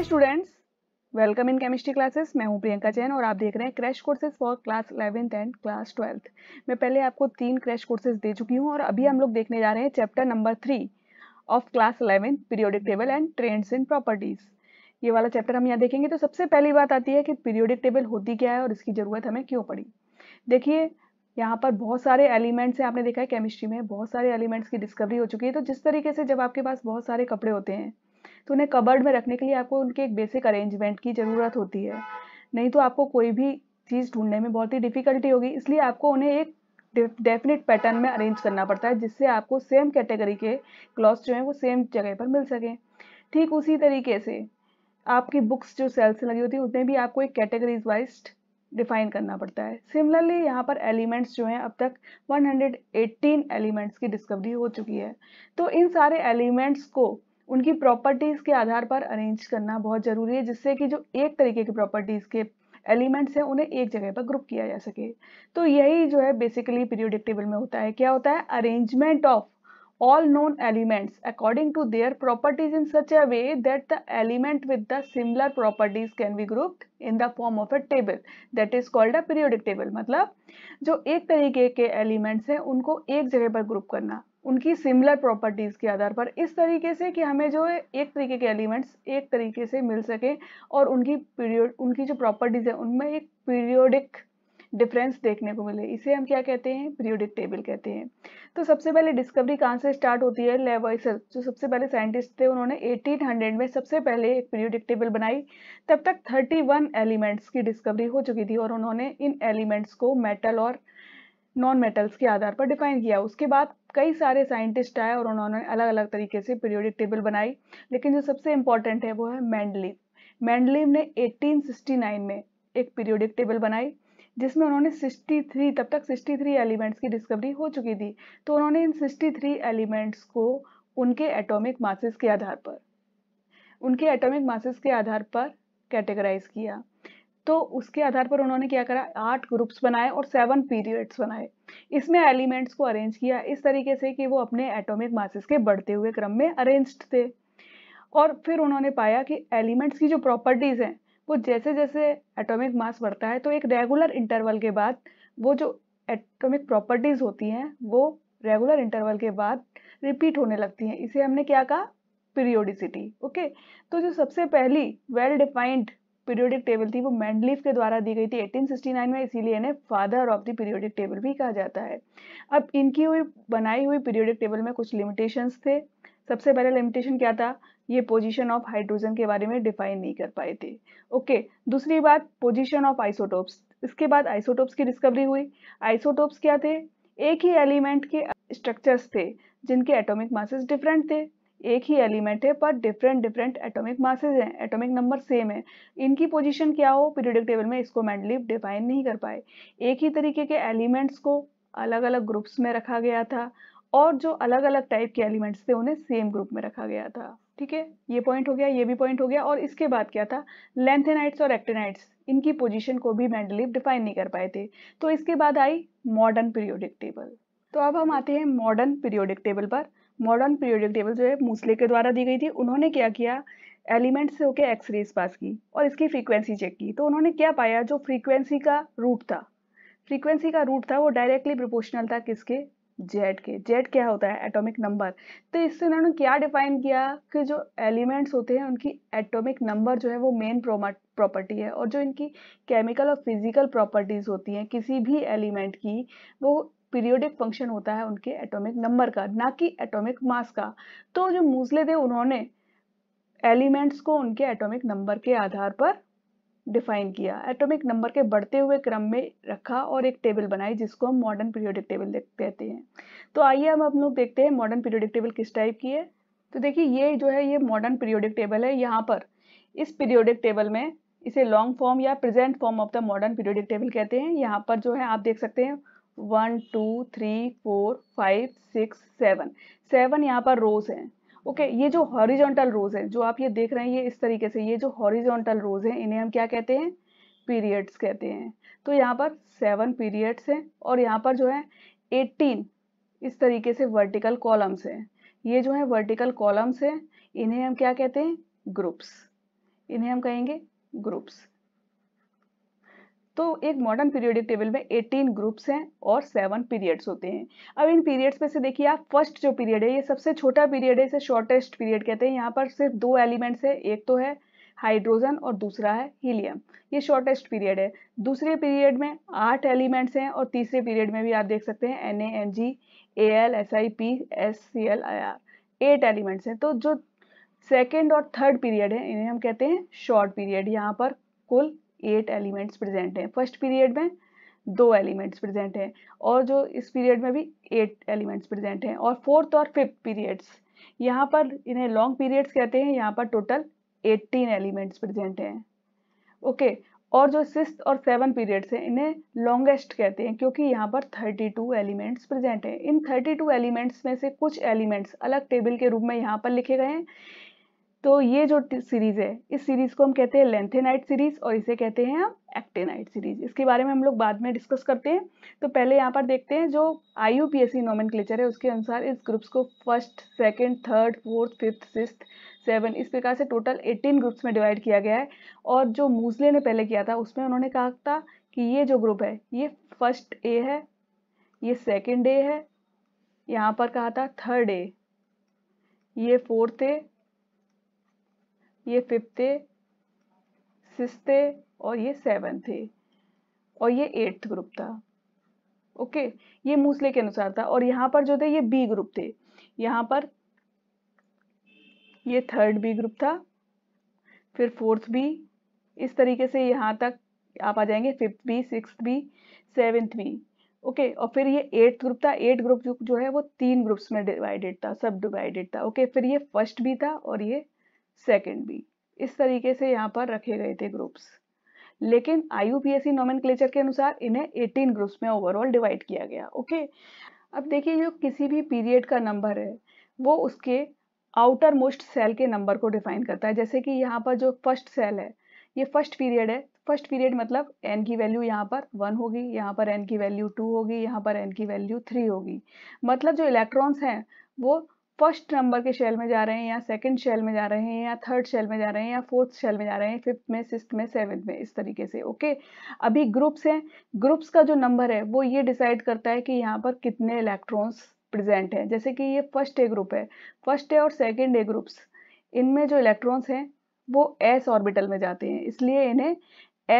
Hi students welcome in chemistry classes मैं हूं प्रियंका जैन और आप देख रहे हैं crash courses for class eleventh and class twelfth मैं पहले आपको तीन क्रैश कोर्सेज दे चुकी हूं और अभी हम लोग देखने जा रहे हैं chapter number three of class eleventh periodic table and trends in properties ये वाला चैप्टर हम यहाँ देखेंगे तो सबसे पहली बात आती है कि पीरियोडिक टेबल होती क्या है और इसकी ज़रूरत हमें क्यों पड़ी देखिए यहाँ पर बहुत सारे एलिमेंट्स हैं आपने देखा है केमिस्ट्री में बहुत सारे एलिमेंट्स की डिस्कवरी हो चुकी है तो जिस तरीके से जब आपके पास बहुत सारे कपड़े होते हैं तो उन्हें कबर्ड में रखने के लिए आपको उनके एक बेसिक अरेंजमेंट की ज़रूरत होती है नहीं तो आपको कोई भी चीज़ ढूंढने में बहुत ही डिफ़िकल्टी होगी इसलिए आपको उन्हें एक डेफिनेट पैटर्न में अरेंज करना पड़ता है जिससे आपको सेम कैटेगरी के क्लॉथ्स जो हैं वो सेम जगह पर मिल सकें ठीक उसी तरीके से आपकी बुक्स जो सेल्स लगी होती है उसमें भी आपको एक कैटेगरीज वाइज डिफाइन करना पड़ता है सिमिलरली यहाँ पर एलिमेंट्स जो हैं अब तक 118 एलिमेंट्स की डिस्कवरी हो चुकी है तो इन सारे एलिमेंट्स को उनकी प्रॉपर्टीज़ के आधार पर अरेंज करना बहुत ज़रूरी है जिससे कि जो एक तरीके की प्रॉपर्टीज़ के एलिमेंट्स हैं उन्हें एक जगह पर ग्रुप किया जा सके तो यही जो है बेसिकली पीरियोडिक टेबल में होता है क्या होता है arrangement of all known elements according to their properties in such a way that the element with the similar properties can be group in the form of a table that is called a periodic table मतलब जो एक तरीके के elements हैं उनको एक जगह पर ग्रुप करना उनकी सिमिलर प्रॉपर्टीज़ के आधार पर इस तरीके से कि हमें जो एक तरीके के एलिमेंट्स एक तरीके से मिल सके और उनकी पीरियड उनकी जो प्रॉपर्टीज़ है उनमें एक पीरियोडिक डिफरेंस देखने को मिले इसे हम क्या कहते हैं पीरियोडिक टेबल कहते हैं तो सबसे पहले डिस्कवरी कहाँ से स्टार्ट होती है लेवाइसर जो सबसे पहले साइंटिस्ट थे उन्होंने 1800 में सबसे पहले एक पीरियोडिक टेबल बनाई तब तक 31 एलिमेंट्स की डिस्कवरी हो चुकी थी और उन्होंने इन एलिमेंट्स को मेटल और नॉन मेटल्स के आधार पर डिफाइन किया उसके बाद कई सारे साइंटिस्ट आए और उन्होंने अलग अलग तरीके से पीरियोडिक टेबल बनाई लेकिन जो सबसे इम्पोर्टेंट है वो है मैंडलिव मैंडलिव ने 1869 में एक पीरियोडिक टेबल बनाई जिसमें उन्होंने 63 तब तक 63 एलिमेंट्स की डिस्कवरी हो चुकी थी तो उन्होंने इन 63 एलिमेंट्स को उनके एटॉमिक मासेस के आधार पर उनके एटॉमिक मासेस के आधार पर कैटेगराइज किया तो उसके आधार पर उन्होंने क्या करा आठ ग्रुप्स बनाए और सेवन पीरियड्स बनाए इसमें एलिमेंट्स को अरेंज किया इस तरीके से कि वो अपने एटॉमिक मासेस के बढ़ते हुए क्रम में अरेंज्ड थे और फिर उन्होंने पाया कि एलिमेंट्स की जो प्रॉपर्टीज़ हैं वो जैसे जैसे एटॉमिक मास बढ़ता है तो एक रेगुलर इंटरवल के बाद वो जो एटॉमिक प्रॉपर्टीज़ होती हैं वो रेगुलर इंटरवल के बाद रिपीट होने लगती हैं इसे हमने क्या कहा पीरियोडिसिटी ओके तो जो सबसे पहली वेल डिफाइंड पीरियोडिक टेबल थी वो मैंडलीफ के द्वारा दी गई थी 1869 में इसीलिए इन्हें father of the periodic table भी कहा जाता है अब इनकी हुई बनाई हुई पीरियोडिक टेबल में कुछ लिमिटेशंस थे सबसे पहले लिमिटेशन क्या था ये पोजीशन ऑफ हाइड्रोजन के बारे में डिफाइन नहीं कर पाए थे ओके दूसरी बात पोजिशन ऑफ आइसोटोप्स इसके बाद आइसोटोप्स की डिस्कवरी हुई आइसोटोप्स क्या थे एक ही एलिमेंट के स्ट्रक्चर्स थे जिनके एटोमिक मासेस डिफरेंट थे एक ही एलिमेंट है पर डिफरेंट डिफरेंट एटॉमिक मासेज हैं एटॉमिक नंबर सेम है इनकी पोजीशन क्या हो पीरियडिक टेबल में इसको मैंडलिप डिफाइन नहीं कर पाए एक ही तरीके के एलिमेंट्स को अलग अलग ग्रुप्स में रखा गया था और जो अलग अलग टाइप के एलिमेंट्स थे उन्हें सेम ग्रुप में रखा गया था ठीक है ये पॉइंट हो गया ये भी पॉइंट हो गया और इसके बाद क्या था लेंथेनाइट्स और एक्टेनाइट्स इनकी पोजीशन को भी मैंडलिप डिफाइन नहीं कर पाए थे तो इसके बाद आई मॉडर्न पीरियोडिक टेबल तो अब हम आते हैं मॉडर्न पीरियोडिक टेबल पर मॉडर्न पीरियोडिक टेबल जो है मूसले के द्वारा दी गई थी उन्होंने क्या किया एलिमेंट से होकर एक्सरेज पास की और इसकी फ्रीक्वेंसी चेक की तो उन्होंने क्या पाया जो फ्रीक्वेंसी का रूट था फ्रीक्वेंसी का रूट था वो डायरेक्टली प्रोपोर्शनल था किसके जेड के जेड क्या होता है एटॉमिक नंबर तो इससे उन्होंने क्या डिफाइन किया कि जो एलिमेंट्स होते हैं उनकी एटॉमिक नंबर जो है वो मेन प्रॉपर्टी है और जो इनकी केमिकल और फिजिकल प्रॉपर्टीज़ होती हैं किसी भी एलिमेंट की वो पीरियोडिक फंक्शन होता है उनके एटॉमिक नंबर का ना कि एटॉमिक मास का तो जो मूसले थे उन्होंने एलिमेंट्स को उनके एटॉमिक नंबर के आधार पर डिफाइन किया एटॉमिक नंबर के बढ़ते हुए क्रम में रखा और एक टेबल बनाई जिसको हम मॉडर्न पीरियोडिक टेबल कहते हैं तो आइए हम अब लोग देखते हैं मॉडर्न पीरियोडिक टेबल किस टाइप की है तो देखिए ये जो है ये मॉडर्न पीरियोडिक टेबल है यहाँ पर इस पीरियोडिक टेबल में इसे लॉन्ग फॉर्म या present form of the modern periodic table कहते हैं यहाँ पर जो है आप देख सकते हैं one two three four five six seven seven यहाँ पर रोज हैं ओके ये जो हॉरिजॉन्टल रोज हैं जो आप ये देख रहे हैं ये इस तरीके से ये जो हॉरिजॉन्टल रोज हैं इन्हें हम क्या कहते हैं पीरियड्स कहते हैं तो यहाँ पर सेवन पीरियड्स हैं और यहाँ पर जो है एट्टीन इस तरीके से वर्टिकल कॉलम्स हैं ये जो है वर्टिकल कॉलम्स हैं इन्हें हम क्या कहते हैं ग्रुप्स इन्हें हम कहेंगे ग्रुप्स तो एक मॉडर्न पीरियडिक टेबल में 18 ग्रुप्स हैं और 7 पीरियड्स होते हैं अब इन पीरियड्स में से देखिए आप फर्स्ट जो पीरियड है ये सबसे छोटा पीरियड है इसे शॉर्टेस्ट पीरियड कहते हैं यहाँ पर सिर्फ दो एलिमेंट्स है एक तो है हाइड्रोजन और दूसरा है हीलियम ये शॉर्टेस्ट पीरियड है दूसरे पीरियड में आठ एलिमेंट्स हैं और तीसरे पीरियड में भी आप देख सकते हैं N A N G A L S I P S C L I R eight elements हैं तो जो सेकेंड और थर्ड पीरियड है इन्हें हम कहते हैं शॉर्ट पीरियड यहाँ पर कुल एट एलिमेंट्स प्रेजेंट हैं फर्स्ट पीरियड में दो एलिमेंट्स प्रेजेंट हैं और जो इस पीरियड में भी एट एलिमेंट्स प्रेजेंट हैं और फोर्थ और फिफ्थ पीरियड्स यहाँ पर इन्हें लॉन्ग पीरियड्स कहते हैं यहाँ पर टोटल एट्टीन एलिमेंट्स प्रेजेंट हैं ओके और जो सिक्स और सेवन पीरियड्स हैं इन्हें लॉन्गेस्ट कहते हैं क्योंकि यहाँ पर थर्टी टू एलिमेंट्स प्रेजेंट हैं इन थर्टी टू एलिमेंट्स में से कुछ एलिमेंट्स अलग टेबल के रूप में यहाँ पर लिखे गए हैं तो ये जो सीरीज है इस सीरीज को हम कहते हैं लेंथेनाइट सीरीज और इसे कहते हैं हम एक्टेनाइट सीरीज इसके बारे में हम लोग बाद में डिस्कस करते हैं तो पहले यहाँ पर देखते हैं जो I U P S C नॉमन है उसके अनुसार इस ग्रुप्स को first second third fourth fifth six seven इस प्रकार से टोटल एटीन ग्रुप्स में डिवाइड किया गया है और जो मूसले ने पहले किया था उसमें उन्होंने कहा था कि ये जो ग्रुप है ये फर्स्ट ए है ये सेकेंड ए है यहाँ पर कहा था थर्ड ए ये फोर्थ ए ये फिफ्थ थे सिक्स थे और ये सेवन थे और ये एट्थ ग्रुप था ओके ये मूसले के अनुसार था और यहाँ पर जो थे ये बी ग्रुप थे यहाँ पर ये थर्ड बी ग्रुप था फिर फोर्थ बी इस तरीके से यहाँ तक आप आ जाएंगे fifth B six B seventh B okay okay, और फिर ये एट्थ ग्रुप था एट ग्रुप जो, जो है वो तीन ग्रुप्स में डिवाइडेड था सब डिवाइडेड था ओके okay, फिर ये फर्स्ट भी था और ये सेकेंड बी इस तरीके से यहाँ पर रखे गए थे ग्रुप्स लेकिन आई यू के अनुसार इन्हें 18 ग्रुप्स में ओवरऑल डिवाइड किया गया ओके अब देखिए जो किसी भी पीरियड का नंबर है वो उसके आउटर मोस्ट सेल के नंबर को डिफाइन करता है जैसे कि यहाँ पर जो फर्स्ट सेल है ये फर्स्ट पीरियड है फर्स्ट पीरियड मतलब एन की वैल्यू यहाँ पर वन होगी यहाँ पर एन की वैल्यू टू होगी यहाँ पर एन की वैल्यू थ्री होगी मतलब जो इलेक्ट्रॉन्स हैं वो फर्स्ट नंबर के शेल में जा रहे हैं या सेकंड शेल में जा रहे हैं या थर्ड शेल में जा रहे हैं या फोर्थ शेल में जा रहे हैं फिफ्थ में सिक्स में सेवन्थ में इस तरीके से ओके अभी ग्रुप्स हैं ग्रुप्स का जो नंबर है वो ये डिसाइड करता है कि यहाँ पर कितने इलेक्ट्रॉन्स प्रेजेंट हैं जैसे कि ये फर्स्ट ए ग्रुप है फर्स्ट ए और सेकेंड ए ग्रुप्स इनमें जो इलेक्ट्रॉन्स हैं वो एस ऑर्बिटल में जाते हैं इसलिए इन्हें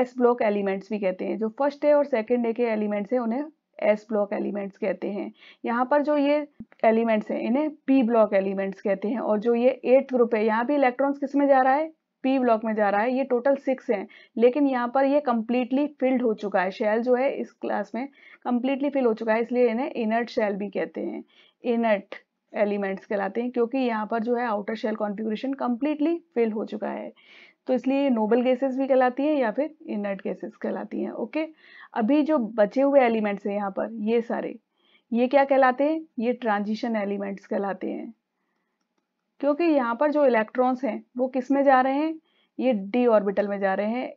एस ब्लॉक एलिमेंट्स भी कहते हैं जो फर्स्ट ए और सेकेंड ए के एलिमेंट्स हैं उन्हें एस ब्लॉक एलिमेंट्स कहते हैं यहाँ पर जो ये एलिमेंट्स हैं इन्हें पी ब्लॉक एलिमेंट्स कहते हैं और जो ये एट्थ ग्रुप है यहाँ भी इलेक्ट्रॉन्स किस में जा रहा है पी ब्लॉक में जा रहा है ये टोटल सिक्स हैं लेकिन यहाँ पर ये कम्प्लीटली फिल्ड हो चुका है शेल जो है इस क्लास में कम्प्लीटली फिल हो चुका है इसलिए इन्हें इनर्ट शेल भी कहते हैं इनर्ट एलिमेंट्स कहलाते हैं क्योंकि यहाँ पर जो है outer shell configuration completely fill हो चुका है तो इसलिए नोबल गैसेस भी कहलाती हैं या फिर इनर्ट गैसेस कहलाती हैं ओके okay? अभी जो बचे हुए एलिमेंट्स हैं यहाँ पर ये सारे ये क्या कहलाते हैं ये ट्रांजिशन एलिमेंट्स कहलाते हैं क्योंकि यहाँ पर जो इलेक्ट्रॉन्स हैं वो किस में जा रहे हैं ये डी ऑर्बिटल में जा रहे हैं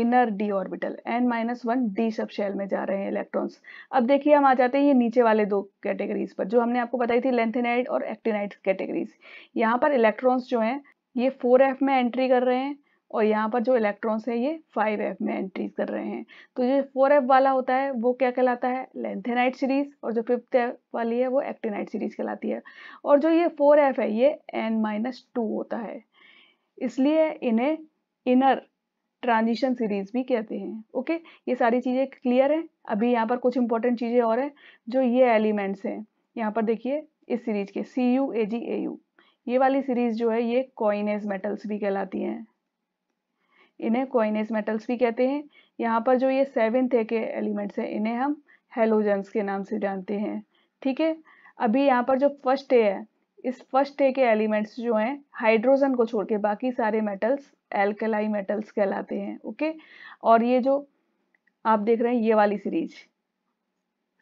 inner D orbital N minus one D sub shell में जा रहे हैं इलेक्ट्रॉन्स अब देखिए हम आ जाते हैं ये नीचे वाले दो कैटेगरीज पर जो हमने आपको बताई थी लेंथेनाइड और एक्टिनाइड कैटेगरीज यहाँ पर इलेक्ट्रॉन्स जो हैं ये फोर एफ में एंट्री कर रहे हैं और यहाँ पर जो इलेक्ट्रॉन्स है ये फाइव एफ में एंट्री कर रहे हैं तो जो फोर एफ वाला होता है वो क्या कहलाता है लेंथेनाइट सीरीज और जो फिफ्थ एफ वाली है वो एक्टिनाइट सीरीज कहलाती है और जो ये फोर एफ है ये एन माइनस टू होता है इसलिए इन्हें इनर ट्रांजिशन सीरीज भी कहते हैं ओके ये सारी चीज़ें क्लियर हैं अभी यहाँ पर कुछ इंपॉर्टेंट चीज़ें और हैं जो ये एलिमेंट्स हैं यहाँ पर देखिए इस सीरीज के सी U A ji A you ये वाली सीरीज जो है ये कॉइनेस मेटल्स भी कहलाती हैं इन्हें कोइनेस मेटल्स भी कहते हैं यहाँ पर जो ये सेवेंथ है के एलिमेंट्स हैं इन्हें हम हेलोजेंस के नाम से जानते हैं ठीक है अभी यहाँ पर जो फर्स्ट ए है इस फर्स्ट ए के एलिमेंट्स जो हैं हाइड्रोजन को छोड़ के बाकी सारे मेटल्स एल्कलाई मेटल्स कहलाते हैं ओके और ये जो आप देख रहे हैं ये वाली सीरीज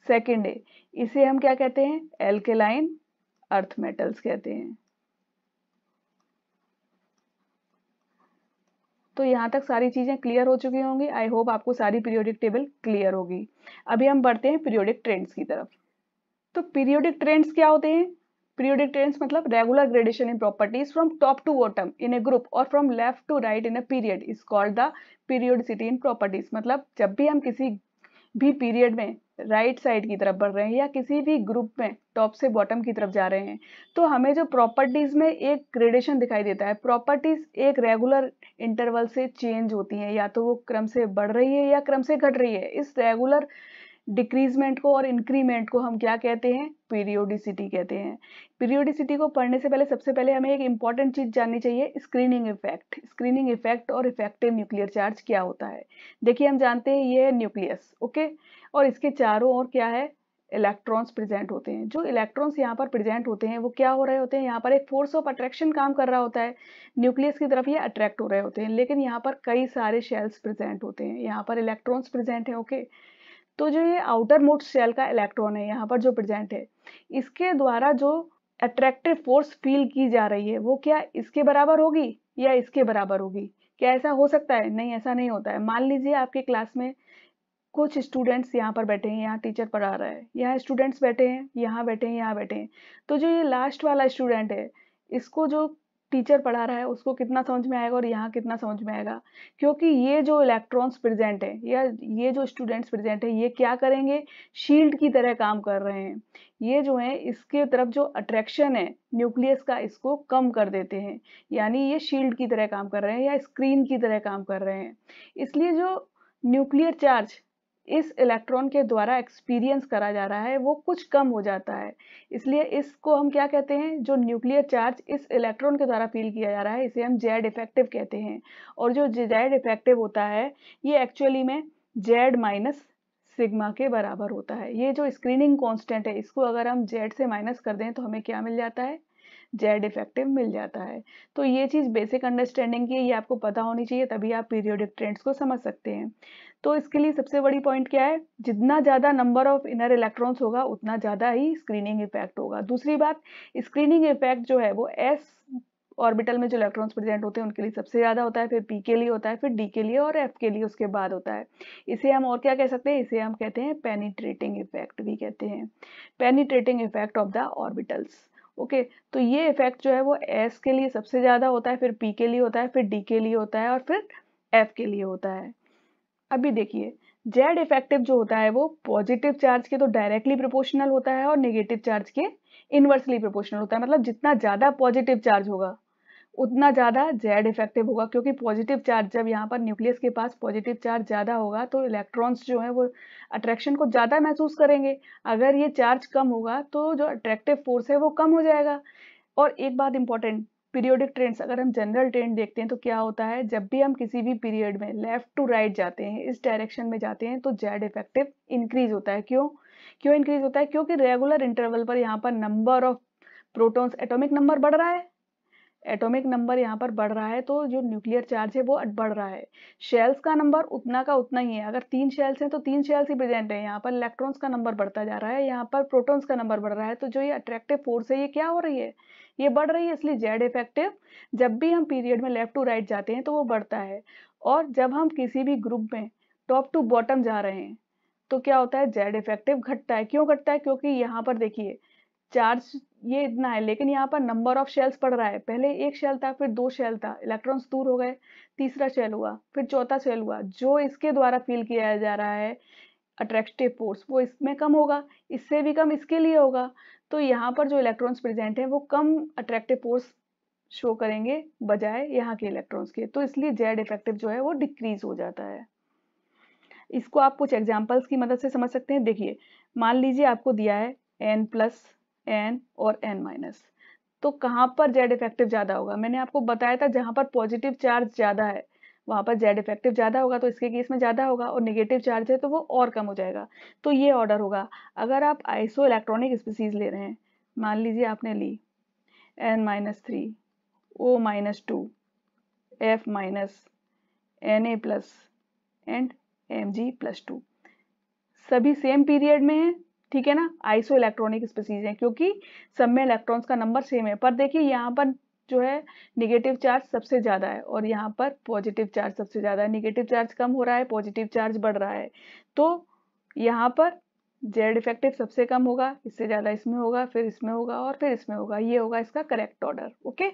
सेकेंड ए इसे हम क्या कहते हैं एल्केलाइन अर्थ मेटल्स कहते हैं तो यहाँ तक सारी चीज़ें क्लियर हो चुकी होंगी आई होप आपको सारी पीरियोडिक टेबल क्लियर होगी अभी हम बढ़ते हैं पीरियोडिक ट्रेंड्स की तरफ तो पीरियोडिक ट्रेंड्स क्या होते हैं पीरियोडिक ट्रेंड्स मतलब regular gradation in properties from top to bottom in a group और from left to right in a period is called the periodicity in properties मतलब जब भी हम किसी भी पीरियड में राइट right साइड की तरफ बढ़ रहे हैं या किसी भी ग्रुप में टॉप से बॉटम की तरफ जा रहे हैं तो हमें जो प्रॉपर्टीज़ में एक ग्रेडेशन दिखाई देता है प्रॉपर्टीज़ एक रेगुलर इंटरवल से चेंज होती हैं या तो वो क्रम से बढ़ रही है या क्रम से घट रही है इस रेगुलर डिक्रीजमेंट को और इंक्रीमेंट को हम क्या कहते हैं पीरियोडिसिटी कहते हैं पीरियोडिसिटी को पढ़ने से पहले सबसे पहले हमें एक इंपॉर्टेंट चीज़ जाननी चाहिए स्क्रीनिंग इफेक्ट स्क्रीनिंग इफेक्ट और इफेक्टिव न्यूक्लियर चार्ज क्या होता है देखिए हम जानते हैं ये है न्यूक्लियस ओके और इसके चारों ओर क्या है इलेक्ट्रॉन्स प्रेजेंट होते हैं जो इलेक्ट्रॉन्स यहाँ पर प्रेजेंट होते हैं वो क्या हो रहे होते हैं यहाँ पर एक फोर्स ऑफ अट्रैक्शन काम कर रहा होता है न्यूक्लियस की तरफ ये अट्रैक्ट हो रहे होते हैं लेकिन यहाँ पर कई सारे शेल्स प्रेजेंट होते हैं यहाँ पर इलेक्ट्रॉन्स प्रेजेंट हैं ओके तो जो ये आउटर मोस्ट शेल का इलेक्ट्रॉन है यहाँ पर जो प्रेजेंट है इसके द्वारा जो अट्रैक्टिव फोर्स फील की जा रही है वो क्या इसके बराबर होगी या इसके बराबर होगी क्या ऐसा हो सकता है नहीं ऐसा नहीं होता है मान लीजिए आपके क्लास में कुछ स्टूडेंट्स यहाँ पर बैठे हैं यहाँ टीचर पढ़ा रहा है यहाँ स्टूडेंट्स बैठे हैं यहाँ बैठे हैं यहाँ बैठे हैं तो जो ये लास्ट वाला स्टूडेंट है इसको जो टीचर पढ़ा रहा है उसको कितना समझ में आएगा और यहाँ कितना समझ में आएगा क्योंकि ये जो इलेक्ट्रॉन्स प्रेजेंट है या ये जो स्टूडेंट्स प्रेजेंट है ये क्या करेंगे शील्ड की तरह काम कर रहे हैं ये जो है इसके तरफ जो अट्रैक्शन है न्यूक्लियस का इसको कम कर देते हैं यानी ये शील्ड की तरह काम कर रहे हैं या स्क्रीन की तरह काम कर रहे हैं इसलिए जो न्यूक्लियर चार्ज इस इलेक्ट्रॉन के द्वारा एक्सपीरियंस करा जा रहा है वो कुछ कम हो जाता है इसलिए इसको हम क्या कहते हैं जो न्यूक्लियर चार्ज इस इलेक्ट्रॉन के द्वारा फील किया जा रहा है इसे हम जेड इफेक्टिव कहते हैं और जो जेड इफेक्टिव होता है ये एक्चुअली में जेड माइनस सिग्मा के बराबर होता है ये जो स्क्रीनिंग कॉन्स्टेंट है इसको अगर हम जेड से माइनस कर दें तो हमें क्या मिल जाता है जेड इफेक्टिव मिल जाता है तो ये चीज़ बेसिक अंडरस्टैंडिंग की ये आपको पता होनी चाहिए तभी आप पीरियोडिक ट्रेंड्स को समझ सकते हैं तो इसके लिए सबसे बड़ी पॉइंट क्या है जितना ज़्यादा नंबर ऑफ इनर इलेक्ट्रॉन्स होगा उतना ज़्यादा ही स्क्रीनिंग इफेक्ट होगा दूसरी बात स्क्रीनिंग इफेक्ट जो है वो एस ऑर्बिटल में जो इलेक्ट्रॉन्स प्रेजेंट होते हैं उनके लिए सबसे ज़्यादा होता है फिर पी के लिए होता है फिर डी के लिए और एफ के लिए उसके बाद होता है इसे हम और क्या कह सकते हैं इसे हम कहते हैं पेनिट्रेटिंग इफेक्ट भी कहते हैं penetrating effect of the orbitals okay तो ये इफेक्ट जो है वो एस के लिए सबसे ज़्यादा होता है फिर पी के लिए होता है फिर डी के लिए होता है और फिर एफ के लिए होता है अभी देखिए जेड इफेक्टिव जो होता है वो पॉजिटिव चार्ज के तो डायरेक्टली प्रोपोर्शनल होता है और नेगेटिव चार्ज के इन्वर्सली प्रोपोर्शनल होता है मतलब जितना ज़्यादा पॉजिटिव चार्ज होगा उतना ज़्यादा जेड इफेक्टिव होगा क्योंकि पॉजिटिव चार्ज जब यहाँ पर न्यूक्लियस के पास पॉजिटिव चार्ज ज़्यादा होगा तो इलेक्ट्रॉन्स जो हैं वो अट्रैक्शन को ज़्यादा महसूस करेंगे अगर ये चार्ज कम होगा तो जो अट्रैक्टिव फोर्स है वो कम हो जाएगा और एक बात इंपॉर्टेंट पीरियोडिक ट्रेंड्स अगर हम जनरल ट्रेंड देखते हैं तो क्या होता है जब भी हम किसी भी पीरियड में लेफ्ट टू राइट जाते हैं इस डायरेक्शन में जाते हैं तो जेड इफेक्टिव इंक्रीज होता है क्यों क्यों इंक्रीज होता है क्योंकि रेगुलर इंटरवल पर यहाँ पर number of protons atomic number बढ़ रहा है एटॉमिक नंबर यहाँ पर बढ़ रहा है तो जो न्यूक्लियर चार्ज है वो बढ़ रहा है शेल्स का नंबर उतना का उतना ही है अगर तीन शेल्स हैं तो तीन शेल्स ही प्रेजेंट है यहाँ पर इलेक्ट्रॉन्स का नंबर बढ़ता जा रहा है यहाँ पर प्रोटॉन्स का नंबर बढ़ रहा है तो जो ये अट्रैक्टिव फोर्स है ये क्या हो रही है ये बढ़ रही है इसलिए जेड इफेक्टिव जब भी हम पीरियड में लेफ्ट टू राइट जाते हैं तो वो बढ़ता है और जब हम किसी भी ग्रुप में टॉप टू बॉटम जा रहे हैं तो क्या होता है जेड इफेक्टिव घटता है क्यों घटता है क्योंकि यहाँ पर देखिए चार्ज ये इतना है लेकिन यहाँ पर नंबर ऑफ शेल्स पड़ रहा है पहले एक शेल था फिर दो शेल था इलेक्ट्रॉन्स दूर हो गए तीसरा शेल हुआ फिर चौथा शेल हुआ जो इसके द्वारा फील किया जा रहा है अट्रैक्टिव फोर्स वो इसमें कम होगा इससे भी कम इसके लिए होगा तो यहाँ पर जो इलेक्ट्रॉन्स प्रेजेंट हैं वो कम अट्रैक्टिव फोर्स शो करेंगे बजाय यहाँ के इलेक्ट्रॉन्स के तो इसलिए जेड इफेक्टिव जो है वो डिक्रीज हो जाता है इसको आप कुछ एग्जाम्पल्स की मदद से समझ सकते हैं देखिए मान लीजिए आपको दिया है एन प्लस एन और एन माइनस तो कहाँ पर जेड इफेक्टिव ज़्यादा होगा मैंने आपको बताया था जहां पर पॉजिटिव चार्ज ज़्यादा है वहाँ पर जेड इफेक्टिव ज़्यादा होगा तो इसके केस में ज़्यादा होगा और निगेटिव चार्ज है तो वो और कम हो जाएगा तो ये ऑर्डर होगा अगर आप आइसो इलेक्ट्रॉनिक स्पीसीज ले रहे हैं मान लीजिए आपने ली N minus three O minus two F minus N A plus and M G plus two सभी सेम पीरियड में हैं ठीक है ना आइसो इलेक्ट्रॉनिक स्पीसीज है क्योंकि सब में इलेक्ट्रॉन्स का नंबर सेम है पर देखिए यहाँ पर जो है निगेटिव चार्ज सबसे ज़्यादा है और यहाँ पर पॉजिटिव चार्ज सबसे ज़्यादा है निगेटिव चार्ज कम हो रहा है पॉजिटिव चार्ज बढ़ रहा है तो यहाँ पर जेड इफेक्टिव सबसे कम होगा इससे ज़्यादा इसमें होगा फिर इसमें होगा और फिर इसमें होगा ये होगा इसका करेक्ट ऑर्डर ओके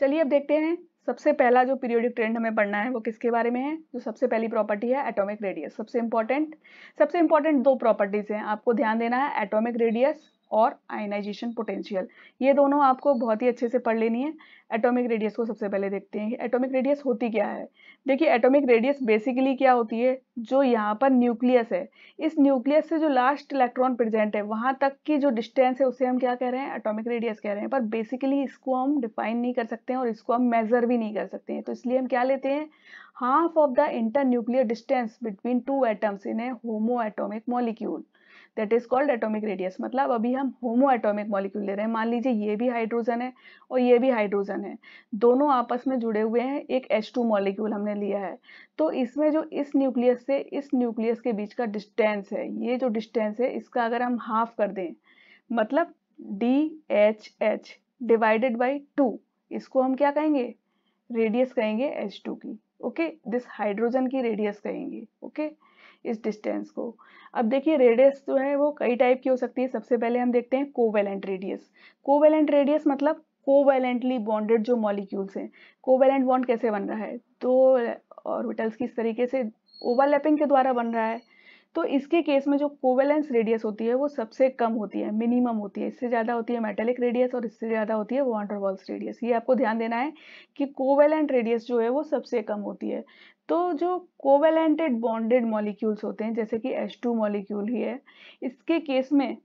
चलिए अब देखते हैं सबसे पहला जो पीरियोडिक ट्रेंड हमें पढ़ना है वो किसके बारे में है जो सबसे पहली प्रॉपर्टी है एटॉमिक रेडियस सबसे इंपॉर्टेंट सबसे इंपॉर्टेंट दो प्रॉपर्टीज हैं आपको ध्यान देना है एटॉमिक रेडियस और आयनाइजेशन पोटेंशियल ये दोनों आपको बहुत ही अच्छे से पढ़ लेनी है एटॉमिक रेडियस को सबसे पहले देखते हैं एटॉमिक रेडियस होती क्या है देखिए एटॉमिक रेडियस बेसिकली क्या होती है जो यहाँ पर न्यूक्लियस है इस न्यूक्लियस से जो लास्ट इलेक्ट्रॉन प्रेजेंट है वहाँ तक की जो डिस्टेंस है उसे हम क्या कह रहे हैं एटॉमिक रेडियस कह रहे हैं पर बेसिकली इसको हम डिफाइन नहीं कर सकते हैं और इसको हम मेजर भी नहीं कर सकते हैं तो इसलिए हम क्या लेते हैं half of the internuclear distance between two atoms in a homoatomic molecule that is called atomic radius मतलब अभी हम होमो एटोमिक मॉलिक्यूल ले रहे हैं मान लीजिए ये भी हाइड्रोजन है और ये भी हाइड्रोजन है दोनों आपस में जुड़े हुए हैं एक एच टू मॉलिक्यूल हमने लिया है तो इसमें जो इस न्यूक्लियस से इस न्यूक्लियस के बीच का डिस्टेंस है ये जो डिस्टेंस है इसका अगर हम हाफ कर दें मतलब D H H divided by two इसको हम क्या कहेंगे रेडियस कहेंगे एच टू की ओके दिस हाइड्रोजन की रेडियस कहेंगे ओके okay? इस डिस्टेंस को अब देखिए रेडियस जो है वो कई टाइप की हो सकती है सबसे पहले हम देखते हैं कोवेलेंट रेडियस कोवेलेंट रेडियस मतलब कोवेलेंटली बॉन्डेड जो मॉलिक्यूल्स हैं कोवेलेंट बॉन्ड कैसे बन रहा है तो ऑर्बिटल्स किस तरीके से ओवरलैपिंग के द्वारा बन रहा है तो इसके केस में जो कोवेलेंस रेडियस होती है वो सबसे कम होती है मिनिमम होती है इससे ज़्यादा होती है मेटेलिक रेडियस और इससे ज़्यादा होती है वॉन्टरवॉल्स रेडियस ये आपको ध्यान देना है कि कोवेलेंट रेडियस जो है वो सबसे कम होती है तो जो कोवेलेंटेड बॉन्डेड मॉलिक्यूल्स होते हैं जैसे कि एच टू मॉलिक्यूल ही है इसके केस में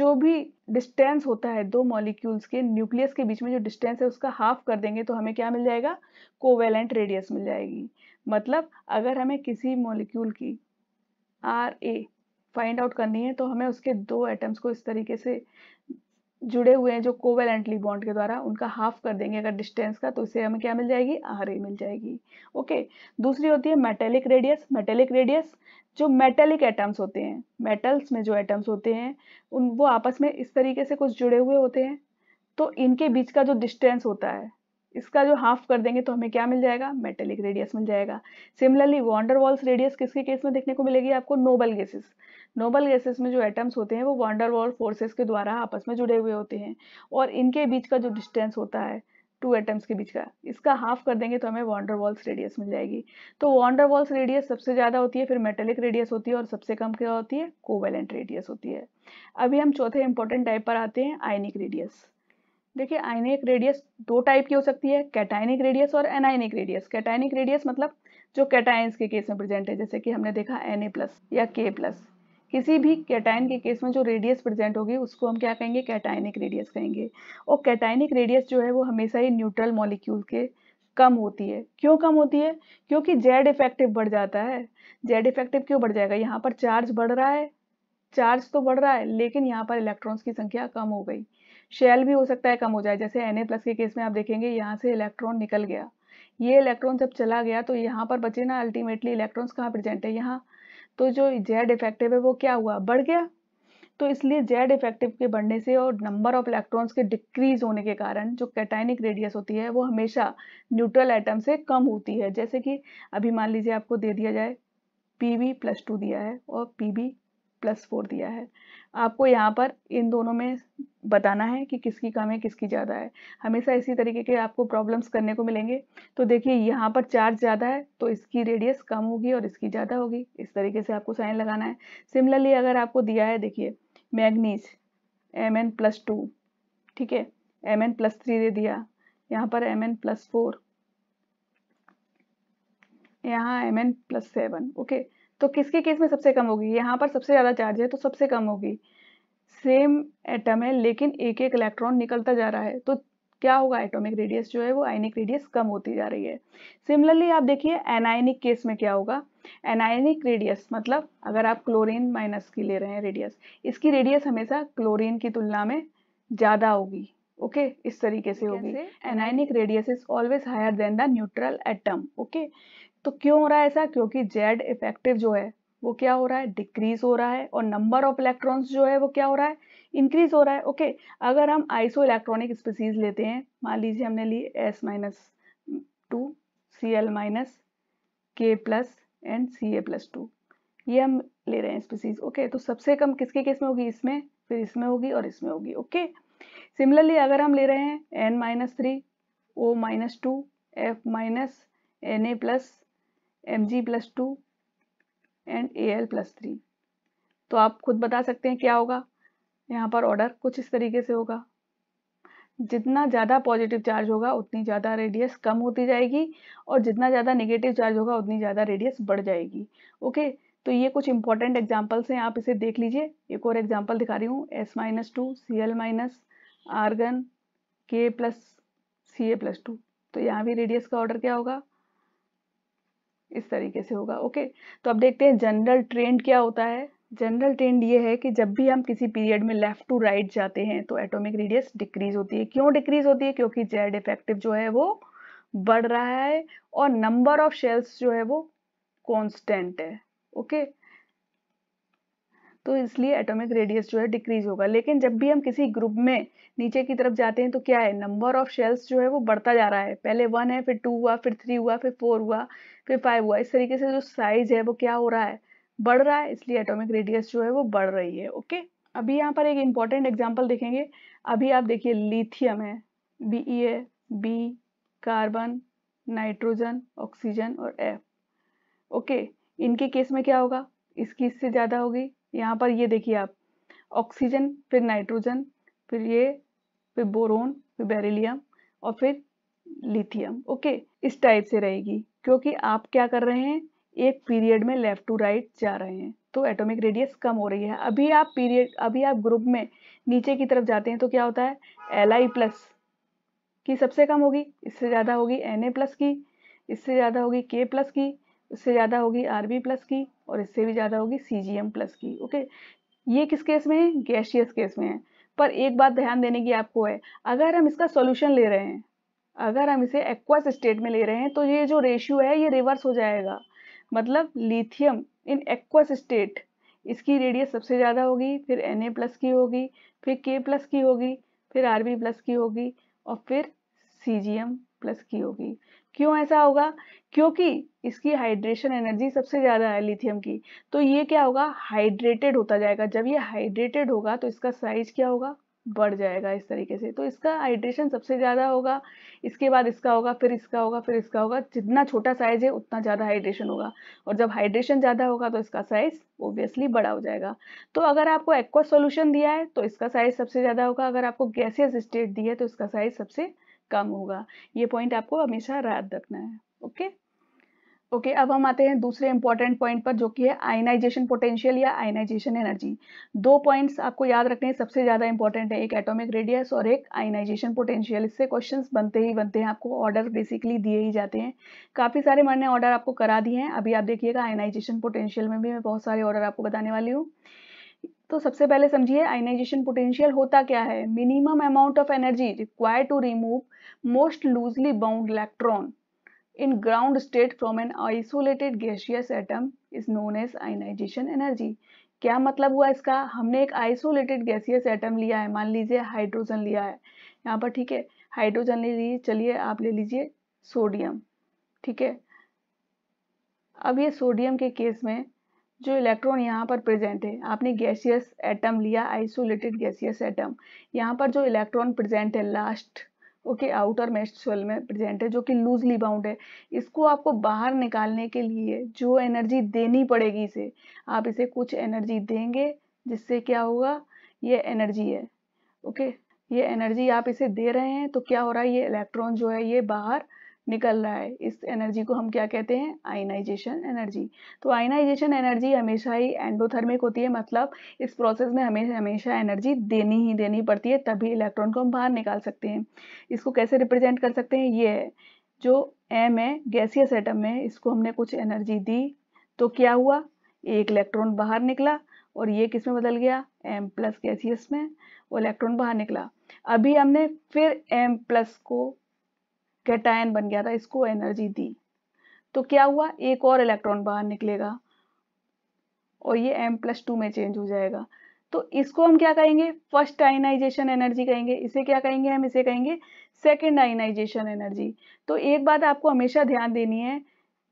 जो भी डिस्टेंस होता है दो मॉलिक्यूल्स के न्यूक्लियस के बीच में जो डिस्टेंस है उसका हाफ कर देंगे तो हमें क्या मिल जाएगा कोवेलेंट रेडियस मिल जाएगी मतलब अगर हमें किसी मॉलिक्यूल की आर ए फाइंड आउट करनी है तो हमें उसके दो एटम्स को इस तरीके से जुड़े हुए हैं जो कोवेलेंटली बॉन्ड के द्वारा उनका हाफ कर देंगे अगर डिस्टेंस का तो इसे हमें क्या मिल जाएगी आर ए मिल जाएगी ओके दूसरी होती है मेटेलिक रेडियस मेटेलिक रेडियस जो मेटेलिक एटम्स होते हैं मेटल्स में जो एटम्स होते हैं उन वो आपस में इस तरीके से कुछ जुड़े हुए होते हैं तो इनके बीच का जो डिस्टेंस होता है इसका जो हाफ कर देंगे तो हमें क्या मिल जाएगा मेटेलिक रेडियस मिल जाएगा सिमिलरली वॉन्डरवॉल्स रेडियस किसके केस में देखने को मिलेगी आपको नोबल गैसेस नोबल गैसेस में जो एटम्स होते हैं वो वॉन्डरवॉल फोर्सेस के द्वारा आपस में जुड़े हुए होते हैं और इनके बीच का जो डिस्टेंस होता है टू एटम्स के बीच का इसका हाफ कर देंगे तो हमें वॉन्डरवॉल्स रेडियस मिल जाएगी तो वॉन्डरवॉल्स रेडियस सबसे ज़्यादा होती है फिर मेटेलिक रेडियस होती है और सबसे कम क्या होती है कोवेलेंट रेडियस होती है अभी हम चौथे इंपॉर्टेंट टाइप पर आते हैं आयनिक रेडियस देखिए आयनिक रेडियस दो टाइप की हो सकती है कैटाइनिक रेडियस और एनाइनिक रेडियस कैटाइनिक रेडियस मतलब जो कैटाइन्स के केस में प्रेजेंट है जैसे कि हमने देखा एन प्लस या के प्लस किसी भी कैटाइन के केस में जो रेडियस प्रेजेंट होगी उसको हम क्या कहेंगे कैटाइनिक रेडियस कहेंगे और कैटाइनिक रेडियस जो है वो हमेशा ही न्यूट्रल मॉलिक्यूल के कम होती है क्यों कम होती है क्योंकि जेड इफेक्टिव बढ़ जाता है जेड इफेक्टिव क्यों बढ़ जाएगा यहाँ पर चार्ज बढ़ रहा है चार्ज तो बढ़ रहा है लेकिन यहाँ पर इलेक्ट्रॉन्स की संख्या कम हो गई शेल भी हो सकता है कम हो जाए जैसे एन प्लस के केस में आप देखेंगे यहाँ से इलेक्ट्रॉन निकल गया ये इलेक्ट्रॉन जब चला गया तो यहाँ पर बचे ना अल्टीमेटली इलेक्ट्रॉन्स कहाँ प्रेजेंट है यहाँ तो जो जेड इफेक्टिव है वो क्या हुआ बढ़ गया तो इसलिए जेड इफेक्टिव के बढ़ने से और नंबर ऑफ इलेक्ट्रॉन्स के डिक्रीज होने के कारण जो कैटाइनिक रेडियस होती है वो हमेशा न्यूट्रल एटम से कम होती है जैसे कि अभी मान लीजिए आपको दे दिया जाए पी वी प्लस टू दिया है और पी वी प्लस फोर दिया है आपको यहाँ पर इन दोनों में बताना है कि किसकी कम है किसकी ज़्यादा है हमेशा इसी तरीके के आपको प्रॉब्लम्स करने को मिलेंगे तो देखिए यहाँ पर चार्ज ज़्यादा है तो इसकी रेडियस कम होगी और इसकी ज़्यादा होगी इस तरीके से आपको साइन लगाना है सिमिलरली अगर आपको दिया है देखिए manganese M N plus two ठीक है एम एन प्लस थ्री दे दिया यहाँ पर एम एन प्लस फोर यहाँ M N plus seven okay तो किसके केस में सबसे कम होगी यहाँ पर सबसे ज़्यादा चार्ज है तो सबसे कम होगी सेम एटम है लेकिन एक एक इलेक्ट्रॉन निकलता जा रहा है तो क्या होगा एटॉमिक रेडियस जो है वो आयनिक रेडियस कम होती जा रही है सिमिलरली आप देखिए एनायनिक केस में क्या होगा एनायनिक रेडियस मतलब अगर आप क्लोरीन माइनस की ले रहे हैं रेडियस इसकी रेडियस हमेशा क्लोरीन की तुलना में ज़्यादा होगी ओके okay, इस तरीके से होगी anionic radius is always higher than the neutral atom okay तो क्यों हो रहा है ऐसा क्योंकि जेड इफेक्टिव जो है वो क्या हो रहा है डिक्रीज हो रहा है और नंबर ऑफ इलेक्ट्रॉन्स जो है वो क्या हो रहा है इंक्रीज हो रहा है ओके okay, अगर हम आइसो इलेक्ट्रॉनिक स्पीसीज लेते हैं मान लीजिए हमने ली S minus two C L minus K plus and C A plus two ये हम ले रहे हैं स्पीसीज ओके okay, तो सबसे कम किसके केस में होगी इसमें फिर इसमें होगी और इसमें होगी ओके सिमिलरली अगर हम ले रहे हैं N minus three O minus two F minus N A plus mg plus two and A L plus three तो आप खुद बता सकते हैं क्या होगा यहाँ पर ऑर्डर कुछ इस तरीके से होगा जितना ज़्यादा पॉजिटिव चार्ज होगा उतनी ज़्यादा रेडियस कम होती जाएगी और जितना ज़्यादा नेगेटिव चार्ज होगा उतनी ज़्यादा रेडियस बढ़ जाएगी ओके तो ये कुछ इंपॉर्टेंट एग्जाम्पल्स हैं आप इसे देख लीजिए एक और एग्जाम्पल दिखा रही हूँ S minus two C L minus argon K plus C A plus two तो यहाँ भी रेडियस का ऑर्डर क्या होगा इस तरीके से होगा ओके तो अब देखते हैं जनरल ट्रेंड क्या होता है जनरल ट्रेंड ये है कि जब भी हम किसी पीरियड में लेफ्ट टू राइट जाते हैं तो एटॉमिक रेडियस डिक्रीज होती है क्यों डिक्रीज होती है क्योंकि जेड इफेक्टिव जो है वो बढ़ रहा है और नंबर ऑफ शेल्स जो है वो कॉन्स्टेंट है ओके तो इसलिए एटॉमिक रेडियस जो है डिक्रीज होगा लेकिन जब भी हम किसी ग्रुप में नीचे की तरफ जाते हैं तो क्या है नंबर ऑफ शेल्स जो है वो बढ़ता जा रहा है पहले वन है फिर टू हुआ फिर थ्री हुआ फिर फोर हुआ क्रिपाई हुआ इस तरीके से जो साइज है वो क्या हो रहा है बढ़ रहा है इसलिए एटोमिक रेडियस जो है वो बढ़ रही है ओके अभी यहाँ पर एक इम्पॉर्टेंट एग्जाम्पल देखेंगे अभी आप देखिए लिथियम है B E A B carbon nitrogen oxygen और एफ ओके इनके केस में क्या होगा इसकी इससे ज़्यादा होगी यहाँ पर ये देखिए आप ऑक्सीजन फिर नाइट्रोजन फिर ये फिर बोरोन फिर बेरिलियम और फिर लिथियम ओके इस टाइप से रहेगी क्योंकि आप क्या कर रहे हैं एक पीरियड में लेफ्ट टू राइट जा रहे हैं तो एटॉमिक रेडियस कम हो रही है अभी आप पीरियड अभी आप ग्रुप में नीचे की तरफ जाते हैं तो क्या होता है एल आई प्लस की सबसे कम होगी इससे ज़्यादा होगी एन ए प्लस की इससे ज़्यादा होगी के प्लस की इससे ज़्यादा होगी आर बी प्लस की और इससे भी ज़्यादा होगी सी जी एम प्लस की ओके ये किस केस में है गैशियस केस में है पर एक बात ध्यान देने की आपको है अगर हम इसका सॉल्यूशन ले रहे हैं अगर हम इसे एक्वस स्टेट में ले रहे हैं तो ये जो रेशियो है ये रिवर्स हो जाएगा मतलब लिथियम इन एक्वस स्टेट इसकी रेडियस सबसे ज़्यादा होगी फिर एन प्लस की होगी फिर के प्लस की होगी फिर आर प्लस की होगी और फिर सी प्लस की होगी क्यों ऐसा होगा क्योंकि इसकी हाइड्रेशन एनर्जी सबसे ज़्यादा है लिथियम की तो ये क्या होगा हाइड्रेटेड होता जाएगा जब ये हाइड्रेटेड होगा तो इसका साइज क्या होगा बढ़ जाएगा इस तरीके से तो इसका हाइड्रेशन सबसे ज़्यादा होगा इसके बाद इसका होगा फिर इसका होगा फिर इसका होगा जितना छोटा साइज है उतना ज़्यादा हाइड्रेशन होगा और जब हाइड्रेशन ज़्यादा होगा तो इसका साइज ओबियसली बड़ा हो जाएगा तो अगर आपको एक्वा सोल्यूशन दिया है तो इसका साइज सबसे ज़्यादा होगा अगर आपको गैसियस स्टेट दी है तो इसका साइज सबसे कम होगा ये पॉइंट आपको हमेशा याद रखना है ओके ओके okay, अब हम आते हैं दूसरे इंपॉर्टेंट पॉइंट पर जो कि है आयनाइजेशन पोटेंशियल या आयनाइजेशन एनर्जी दो पॉइंट्स आपको याद रखने हैं सबसे ज़्यादा इंपॉर्टेंट है एक एटॉमिक रेडियस और एक आयनाइजेशन पोटेंशियल इससे क्वेश्चंस बनते ही बनते हैं आपको ऑर्डर बेसिकली दिए ही जाते हैं काफ़ी सारे मैंने ऑर्डर आपको करा दिए हैं अभी आप देखिएगा आयनाइजेशन पोटेंशियल में भी मैं बहुत सारे ऑर्डर आपको बताने वाली हूँ तो सबसे पहले समझिए आयनाइजेशन पोटेंशियल होता क्या है minimum amount of energy require to remove most loosely bound electron in ground state from an isolated gaseous atom is known as ionization energy. क्या मतलब हुआ इसका हमने एक आइसोलेटेड गैसियस एटम लिया है मान लीजिए हाइड्रोजन लिया है यहाँ पर ठीक है हाइड्रोजन ले लीजिए चलिए आप ले लीजिए सोडियम ठीक है अब ये सोडियम के केस में जो इलेक्ट्रॉन यहाँ पर प्रेजेंट है आपने गैसियस एटम लिया आइसोलेटेड गैसियस एटम यहाँ पर जो इलेक्ट्रॉन प्रेजेंट है लास्ट ओके आउटर सोल में प्रेजेंट है जो कि लूजली बाउंड है इसको आपको बाहर निकालने के लिए जो एनर्जी देनी पड़ेगी इसे आप इसे कुछ एनर्जी देंगे जिससे क्या होगा ये एनर्जी है ओके ये एनर्जी आप इसे दे रहे हैं तो क्या हो रहा है ये इलेक्ट्रॉन जो है ये बाहर निकल रहा है इस एनर्जी को हम क्या कहते हैं आयनाइजेशन एनर्जी तो आयनाइजेशन एनर्जी हमेशा ही एंडोथर्मिक होती है मतलब इस प्रोसेस में हमें हमेशा एनर्जी देनी ही देनी पड़ती है तभी इलेक्ट्रॉन को हम बाहर निकाल सकते हैं इसको कैसे रिप्रेजेंट कर सकते हैं ये है जो एम है गैसियस एटम में इसको हमने कुछ एनर्जी दी तो क्या हुआ एक इलेक्ट्रॉन बाहर निकला और ये किस में बदल गया एम प्लस गैसियस में वो इलेक्ट्रॉन बाहर निकला अभी हमने फिर एम प्लस को कैटायन बन गया था इसको एनर्जी दी तो क्या हुआ एक और इलेक्ट्रॉन बाहर निकलेगा और ये एम प्लस टू में चेंज हो जाएगा तो इसको हम क्या कहेंगे फर्स्ट आइनाइजेशन एनर्जी कहेंगे इसे क्या कहेंगे हम इसे कहेंगे सेकेंड आइनाइजेशन एनर्जी तो एक बात आपको हमेशा ध्यान देनी है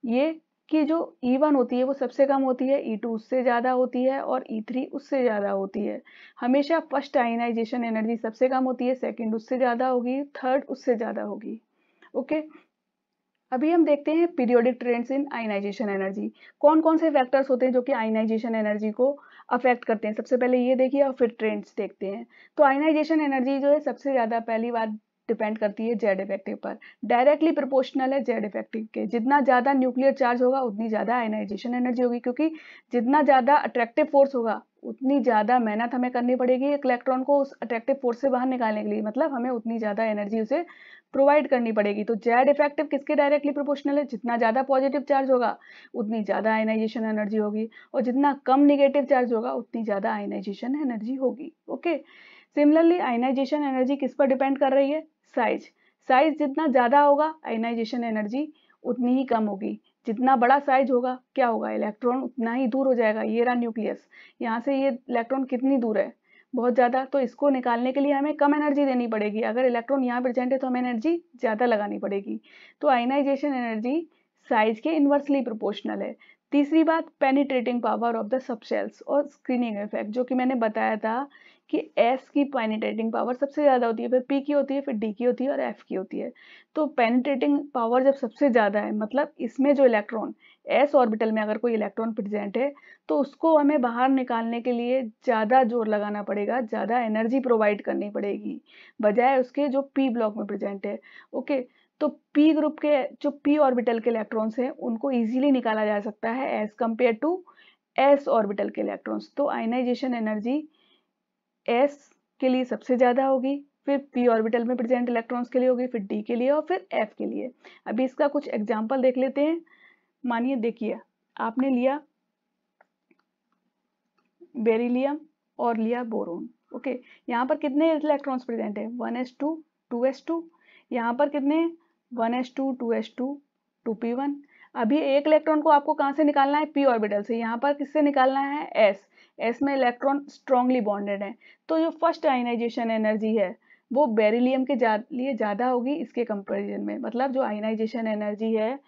ये कि जो E1 होती है वो सबसे कम होती है E2 उससे ज़्यादा होती है और E3 उससे ज़्यादा होती है हमेशा फर्स्ट आइनाइजेशन एनर्जी सबसे कम होती है सेकंड उससे ज़्यादा होगी थर्ड उससे ज़्यादा होगी ओके अभी हम देखते हैं periodic trends in ionization energy कौन कौन से फैक्टर्स होते हैं जो कि आयनाइजेशन एनर्जी को अफेक्ट करते हैं सबसे पहले ये देखिए और फिर ट्रेंड्स देखते हैं तो आयनाइजेशन एनर्जी जो है सबसे ज़्यादा पहली बार डिपेंड करती है जेड इफेक्टिव पर डायरेक्टली प्रोपोर्शनल है जेड इफेक्टिव के जितना ज़्यादा न्यूक्लियर चार्ज होगा उतनी ज़्यादा आयनाइजेशन एनर्जी होगी क्योंकि जितना ज़्यादा अट्रैक्टिव फोर्स होगा उतनी ज़्यादा मेहनत हमें करनी पड़ेगी एक इलेक्ट्रॉन को उस अट्रैक्टिव फोर्स से बाहर निकालने के लिए मतलब हमें उतनी ज़्यादा एनर्जी उसे प्रोवाइड करनी पड़ेगी तो जेड इफेक्टिव किसके डायरेक्टली प्रोपोर्शनल है जितना ज़्यादा पॉजिटिव चार्ज होगा उतनी ज़्यादा आयनाइजेशन एनर्जी होगी और जितना कम निगेटिव चार्ज होगा उतनी ज़्यादा आयनाइजेशन एनर्जी होगी ओके सिमिलरली आयनाइजेशन एनर्जी किस पर डिपेंड कर रही है साइज साइज जितना ज़्यादा होगा आयनाइजेशन एनर्जी उतनी ही कम होगी जितना बड़ा साइज होगा क्या होगा इलेक्ट्रॉन उतना ही दूर हो जाएगा ये रहा न्यूक्लियस यहाँ से ये इलेक्ट्रॉन कितनी दूर है बहुत ज़्यादा तो इसको निकालने के लिए हमें कम एनर्जी देनी पड़ेगी अगर इलेक्ट्रॉन यहाँ प्रेजेंट है तो हमें एनर्जी ज़्यादा लगानी पड़ेगी तो आइनाइजेशन एनर्जी साइज के इन्वर्सली प्रोपोर्शनल है तीसरी बात penetrating power of the subshells और स्क्रीनिंग इफेक्ट जो कि मैंने बताया था कि एस की पेनिट्रेटिंग पावर सबसे ज़्यादा होती है फिर पी की होती है फिर डी की होती है और एफ की होती है तो पेनिट्रेटिंग पावर जब सबसे ज़्यादा है मतलब इसमें जो इलेक्ट्रॉन एस ऑर्बिटल में अगर कोई इलेक्ट्रॉन प्रेजेंट है तो उसको हमें बाहर निकालने के लिए ज़्यादा जोर लगाना पड़ेगा ज़्यादा एनर्जी प्रोवाइड करनी पड़ेगी बजाय उसके जो पी ब्लॉक में प्रेजेंट है ओके तो पी ग्रुप के जो पी ऑर्बिटल के इलेक्ट्रॉन्स हैं उनको इजीली निकाला जा सकता है as compared to S orbital के इलेक्ट्रॉन्स तो आयनाइजेशन एनर्जी एस के लिए सबसे ज़्यादा होगी फिर पी ऑर्बिटल में प्रेजेंट इलेक्ट्रॉन्स के लिए होगी फिर डी के लिए और फिर एफ के लिए अभी इसका कुछ एग्जाम्पल देख लेते हैं मानिए देखिए आपने लिया बेरिलियम और लिया बोरोन ओके यहाँ पर कितने इलेक्ट्रॉन्स प्रेजेंट है one S two two S two यहाँ पर कितने one S two two S two two P one अभी एक इलेक्ट्रॉन को आपको कहाँ से निकालना है पी ऑर्बिटल से यहाँ पर किससे निकालना है एस एस में इलेक्ट्रॉन स्ट्रांगली बॉन्डेड है तो जो फर्स्ट आइनाइजेशन एनर्जी है वो बेरिलियम के जा, लिए ज़्यादा होगी इसके कंपेरिजन में मतलब जो आइनाइजेशन एनर्जी है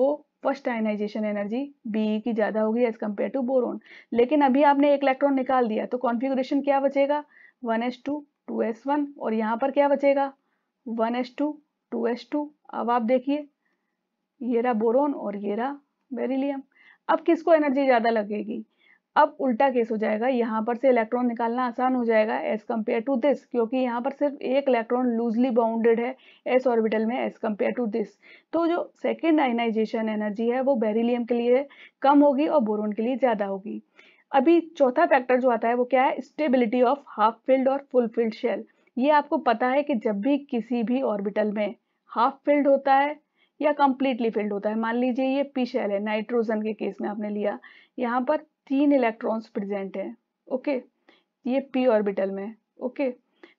वो फर्स्ट आयनाइजेशन एनर्जी बी की ज्यादा होगी एज कम्पेयर टू बोरोन लेकिन अभी आपने एक इलेक्ट्रॉन निकाल दिया तो कॉन्फिगुरेशन क्या बचेगा one S two two S one और यहाँ पर क्या बचेगा one S two two S two अब आप देखिए ये रहा बोरोन और ये रहा बेरिलियम अब किसको एनर्जी ज्यादा लगेगी अब उल्टा केस हो जाएगा यहाँ पर से इलेक्ट्रॉन निकालना आसान हो जाएगा एज कम्पेयर टू दिस क्योंकि यहाँ पर सिर्फ एक इलेक्ट्रॉन लूजली बाउंडेड है एस ऑर्बिटल में एज कम्पेयर टू दिस तो जो सेकेंड आइनाइजेशन एनर्जी है वो बेरिलियम के लिए कम होगी और बोरोन के लिए ज़्यादा होगी अभी चौथा फैक्टर जो आता है वो क्या है स्टेबिलिटी ऑफ हाफ फील्ड और फुल फील्ड शेल ये आपको पता है कि जब भी किसी भी ऑर्बिटल में हाफ फील्ड होता है या कम्प्लीटली फील्ड होता है मान लीजिए ये पी शेल है नाइट्रोजन के केस में आपने लिया यहाँ पर तीन इलेक्ट्रॉन्स प्रेजेंट हैं ओके ये पी ऑर्बिटल में ओके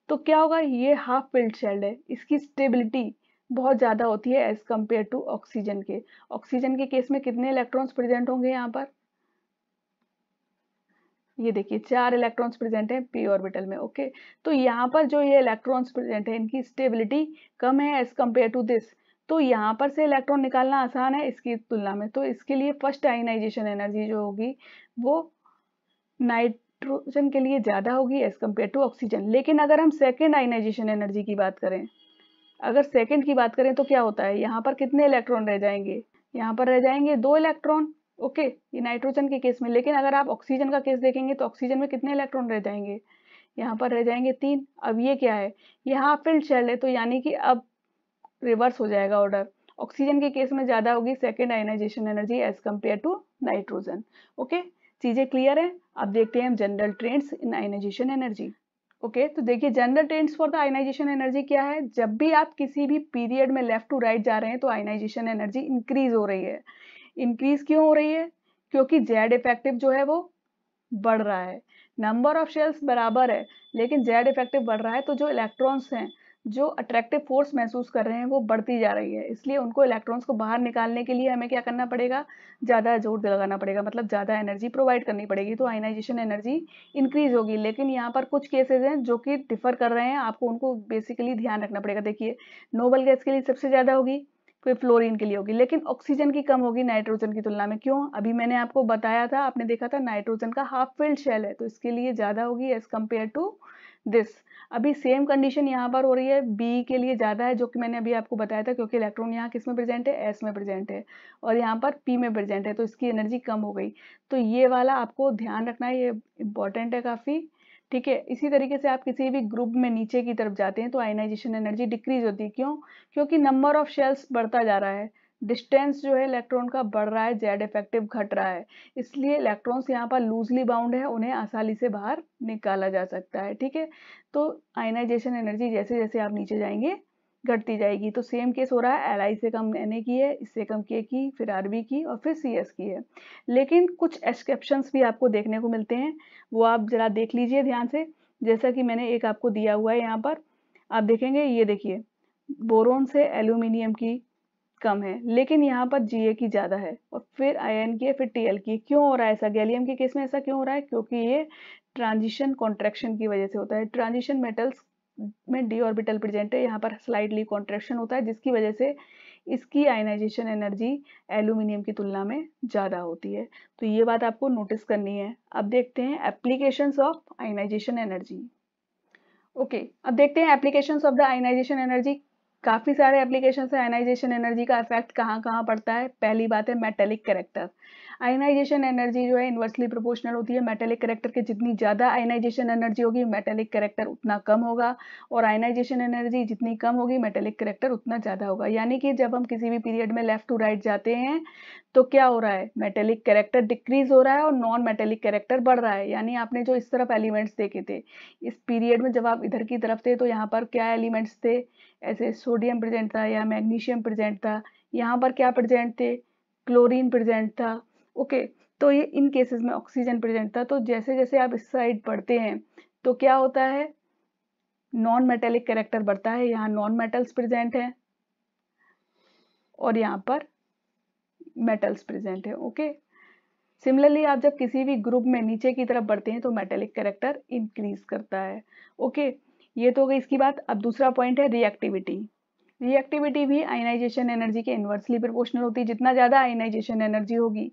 तो क्या होगा ये हाफ फिल्ड शेल्ड है इसकी स्टेबिलिटी बहुत ज़्यादा होती है एज कम्पेयर टू ऑक्सीजन के ऑक्सीजन के केस में कितने इलेक्ट्रॉन्स प्रेजेंट होंगे यहाँ पर ये देखिए चार इलेक्ट्रॉन्स प्रेजेंट हैं पी ऑर्बिटल में ओके तो यहाँ पर जो ये इलेक्ट्रॉन्स प्रेजेंट है इनकी स्टेबिलिटी कम है एज कम्पेयर टू दिस तो यहाँ पर से इलेक्ट्रॉन निकालना आसान है इसकी तुलना में तो इसके लिए फर्स्ट आइनाइजेशन एनर्जी जो होगी वो नाइट्रोजन के लिए ज़्यादा होगी एज कम्पेयर टू ऑक्सीजन लेकिन अगर हम सेकेंड आइनाइजेशन एनर्जी की बात करें अगर सेकेंड की बात करें तो क्या होता है यहाँ पर कितने इलेक्ट्रॉन रह जाएंगे यहाँ पर रह जाएंगे दो इलेक्ट्रॉन ओके ये नाइट्रोजन के केस में लेकिन अगर आप ऑक्सीजन का केस देखेंगे तो ऑक्सीजन में कितने इलेक्ट्रॉन रह जाएंगे यहाँ पर रह जाएंगे तीन अब ये क्या है यहाँ फिल्ड शेल है तो यानी कि अब रिवर्स हो जाएगा ऑर्डर ऑक्सीजन के केस में ज़्यादा होगी second ionization energy as compared to nitrogen okay चीज़ें क्लियर है अब देखते हैं general trends in ionization energy okay तो देखिए general trends for the ionization energy क्या है जब भी आप किसी भी पीरियड में लेफ्ट टू राइट जा रहे हैं तो आयनाइजेशन एनर्जी इंक्रीज हो रही है इंक्रीज क्यों हो रही है क्योंकि जेड इफेक्टिव जो है वो बढ़ रहा है नंबर ऑफ शेल्स बराबर है लेकिन जेड इफेक्टिव बढ़ रहा है तो जो इलेक्ट्रॉन्स हैं जो अट्रैक्टिव फोर्स महसूस कर रहे हैं वो बढ़ती जा रही है इसलिए उनको इलेक्ट्रॉन्स को बाहर निकालने के लिए हमें क्या करना पड़ेगा ज़्यादा जोर लगाना पड़ेगा मतलब ज़्यादा एनर्जी प्रोवाइड करनी पड़ेगी तो आइनाइजेशन एनर्जी इंक्रीज होगी लेकिन यहाँ पर कुछ केसेज हैं जो कि डिफर कर रहे हैं आपको उनको बेसिकली ध्यान रखना पड़ेगा देखिए नोबल गैस के लिए सबसे ज़्यादा होगी फिर फ्लोरीन के लिए होगी लेकिन ऑक्सीजन की कम होगी नाइट्रोजन की तुलना में क्यों अभी मैंने आपको बताया था आपने देखा था नाइट्रोजन का हाफ फिल्ड शेल है तो इसके लिए ज़्यादा होगी एज कम्पेयर टू दिस अभी सेम कंडीशन यहाँ पर हो रही है बी के लिए ज़्यादा है जो कि मैंने अभी आपको बताया था क्योंकि इलेक्ट्रॉन यहाँ किस में प्रेजेंट है एस में प्रेजेंट है और यहाँ पर पी में प्रेजेंट है तो इसकी एनर्जी कम हो गई तो ये वाला आपको ध्यान रखना है ये इंपॉर्टेंट है काफ़ी ठीक है इसी तरीके से आप किसी भी ग्रुप में नीचे की तरफ जाते हैं तो आयनाइजेशन एनर्जी डिक्रीज होती है क्यों क्योंकि नंबर ऑफ शेल्स बढ़ता जा रहा है डिस्टेंस जो है इलेक्ट्रॉन का बढ़ रहा है जेड इफेक्टिव घट रहा है इसलिए इलेक्ट्रॉन्स यहाँ पर लूजली बाउंड है उन्हें आसानी से बाहर निकाला जा सकता है ठीक है तो आयनाइजेशन एनर्जी जैसे जैसे आप नीचे जाएंगे घटती जाएगी तो सेम केस हो रहा है एल आई से कम एन ए की है इससे कम के की फिर आर की और फिर सी एस की है लेकिन कुछ एक्सेप्शंस भी आपको देखने को मिलते हैं वो आप जरा देख लीजिए ध्यान से जैसा कि मैंने एक आपको दिया हुआ है यहाँ पर आप देखेंगे ये देखिए बोरोन से एल्यूमिनियम की कम है लेकिन यहाँ पर जी की ज़्यादा है और फिर आयन की है फिर टी की क्यों हो रहा है ऐसा गैलियम के केस में ऐसा क्यों हो रहा है क्योंकि ये ट्रांजिशन कॉन्ट्रेक्शन की वजह से होता है ट्रांजिशन मेटल्स में डी ऑर्बिटल प्रेजेंट है यहाँ पर स्लाइडली कॉन्ट्रेक्शन होता है जिसकी वजह से इसकी आयनाइजेशन एनर्जी एल्यूमिनियम की तुलना में ज़्यादा होती है तो ये बात आपको नोटिस करनी है अब देखते हैं application of ionization energy okay अब देखते हैं applications of the ionization energy काफ़ी सारे एप्लीकेशन से आयनाइजेशन एनर्जी का इफेक्ट कहाँ कहाँ पड़ता है पहली बात है मेटेलिक करेक्टर आयनाइजेशन एनर्जी जो है इन्वर्सली प्रोपोर्शनल होती है मेटेलिक करेक्टर के जितनी ज़्यादा आयनाइजेशन एनर्जी होगी मेटेलिक करेक्टर उतना कम होगा और आयनाइजेशन एनर्जी जितनी कम होगी मेटेलिक करेक्टर उतना ज़्यादा होगा यानी कि जब हम किसी भी पीरियड में लेफ्ट टू राइट जाते हैं तो क्या हो रहा है मेटेलिक करेक्टर डिक्रीज हो रहा है और नॉन मेटेलिक करेक्टर बढ़ रहा है यानी आपने जो इस तरफ एलिमेंट्स देखे थे इस पीरियड में जब आप इधर की तरफ थे तो यहाँ पर क्या एलिमेंट्स थे ऐसे सोडियम प्रेजेंट था या मैग्नीशियम प्रेजेंट था यहाँ पर क्या प्रेजेंट थे क्लोरीन प्रेजेंट था ओके तो ये इन केसेस में ऑक्सीजन प्रेजेंट था तो जैसे जैसे आप इस साइड बढ़ते हैं तो क्या होता है नॉन मेटेलिक करेक्टर बढ़ता है यहाँ नॉन मेटल्स प्रेजेंट हैं और यहाँ पर मेटल्स प्रेजेंट है ओके सिमिलरली आप जब किसी भी ग्रुप में नीचे की तरफ बढ़ते हैं तो मेटेलिक करेक्टर इंक्रीज करता है ओके ये तो हो गई इसकी बात अब दूसरा पॉइंट है रिएक्टिविटी रिएक्टिविटी भी आयनाइजेशन एनर्जी के इन्वर्सली प्रोपोर्शनल होती है जितना ज़्यादा आयनाइजेशन एनर्जी होगी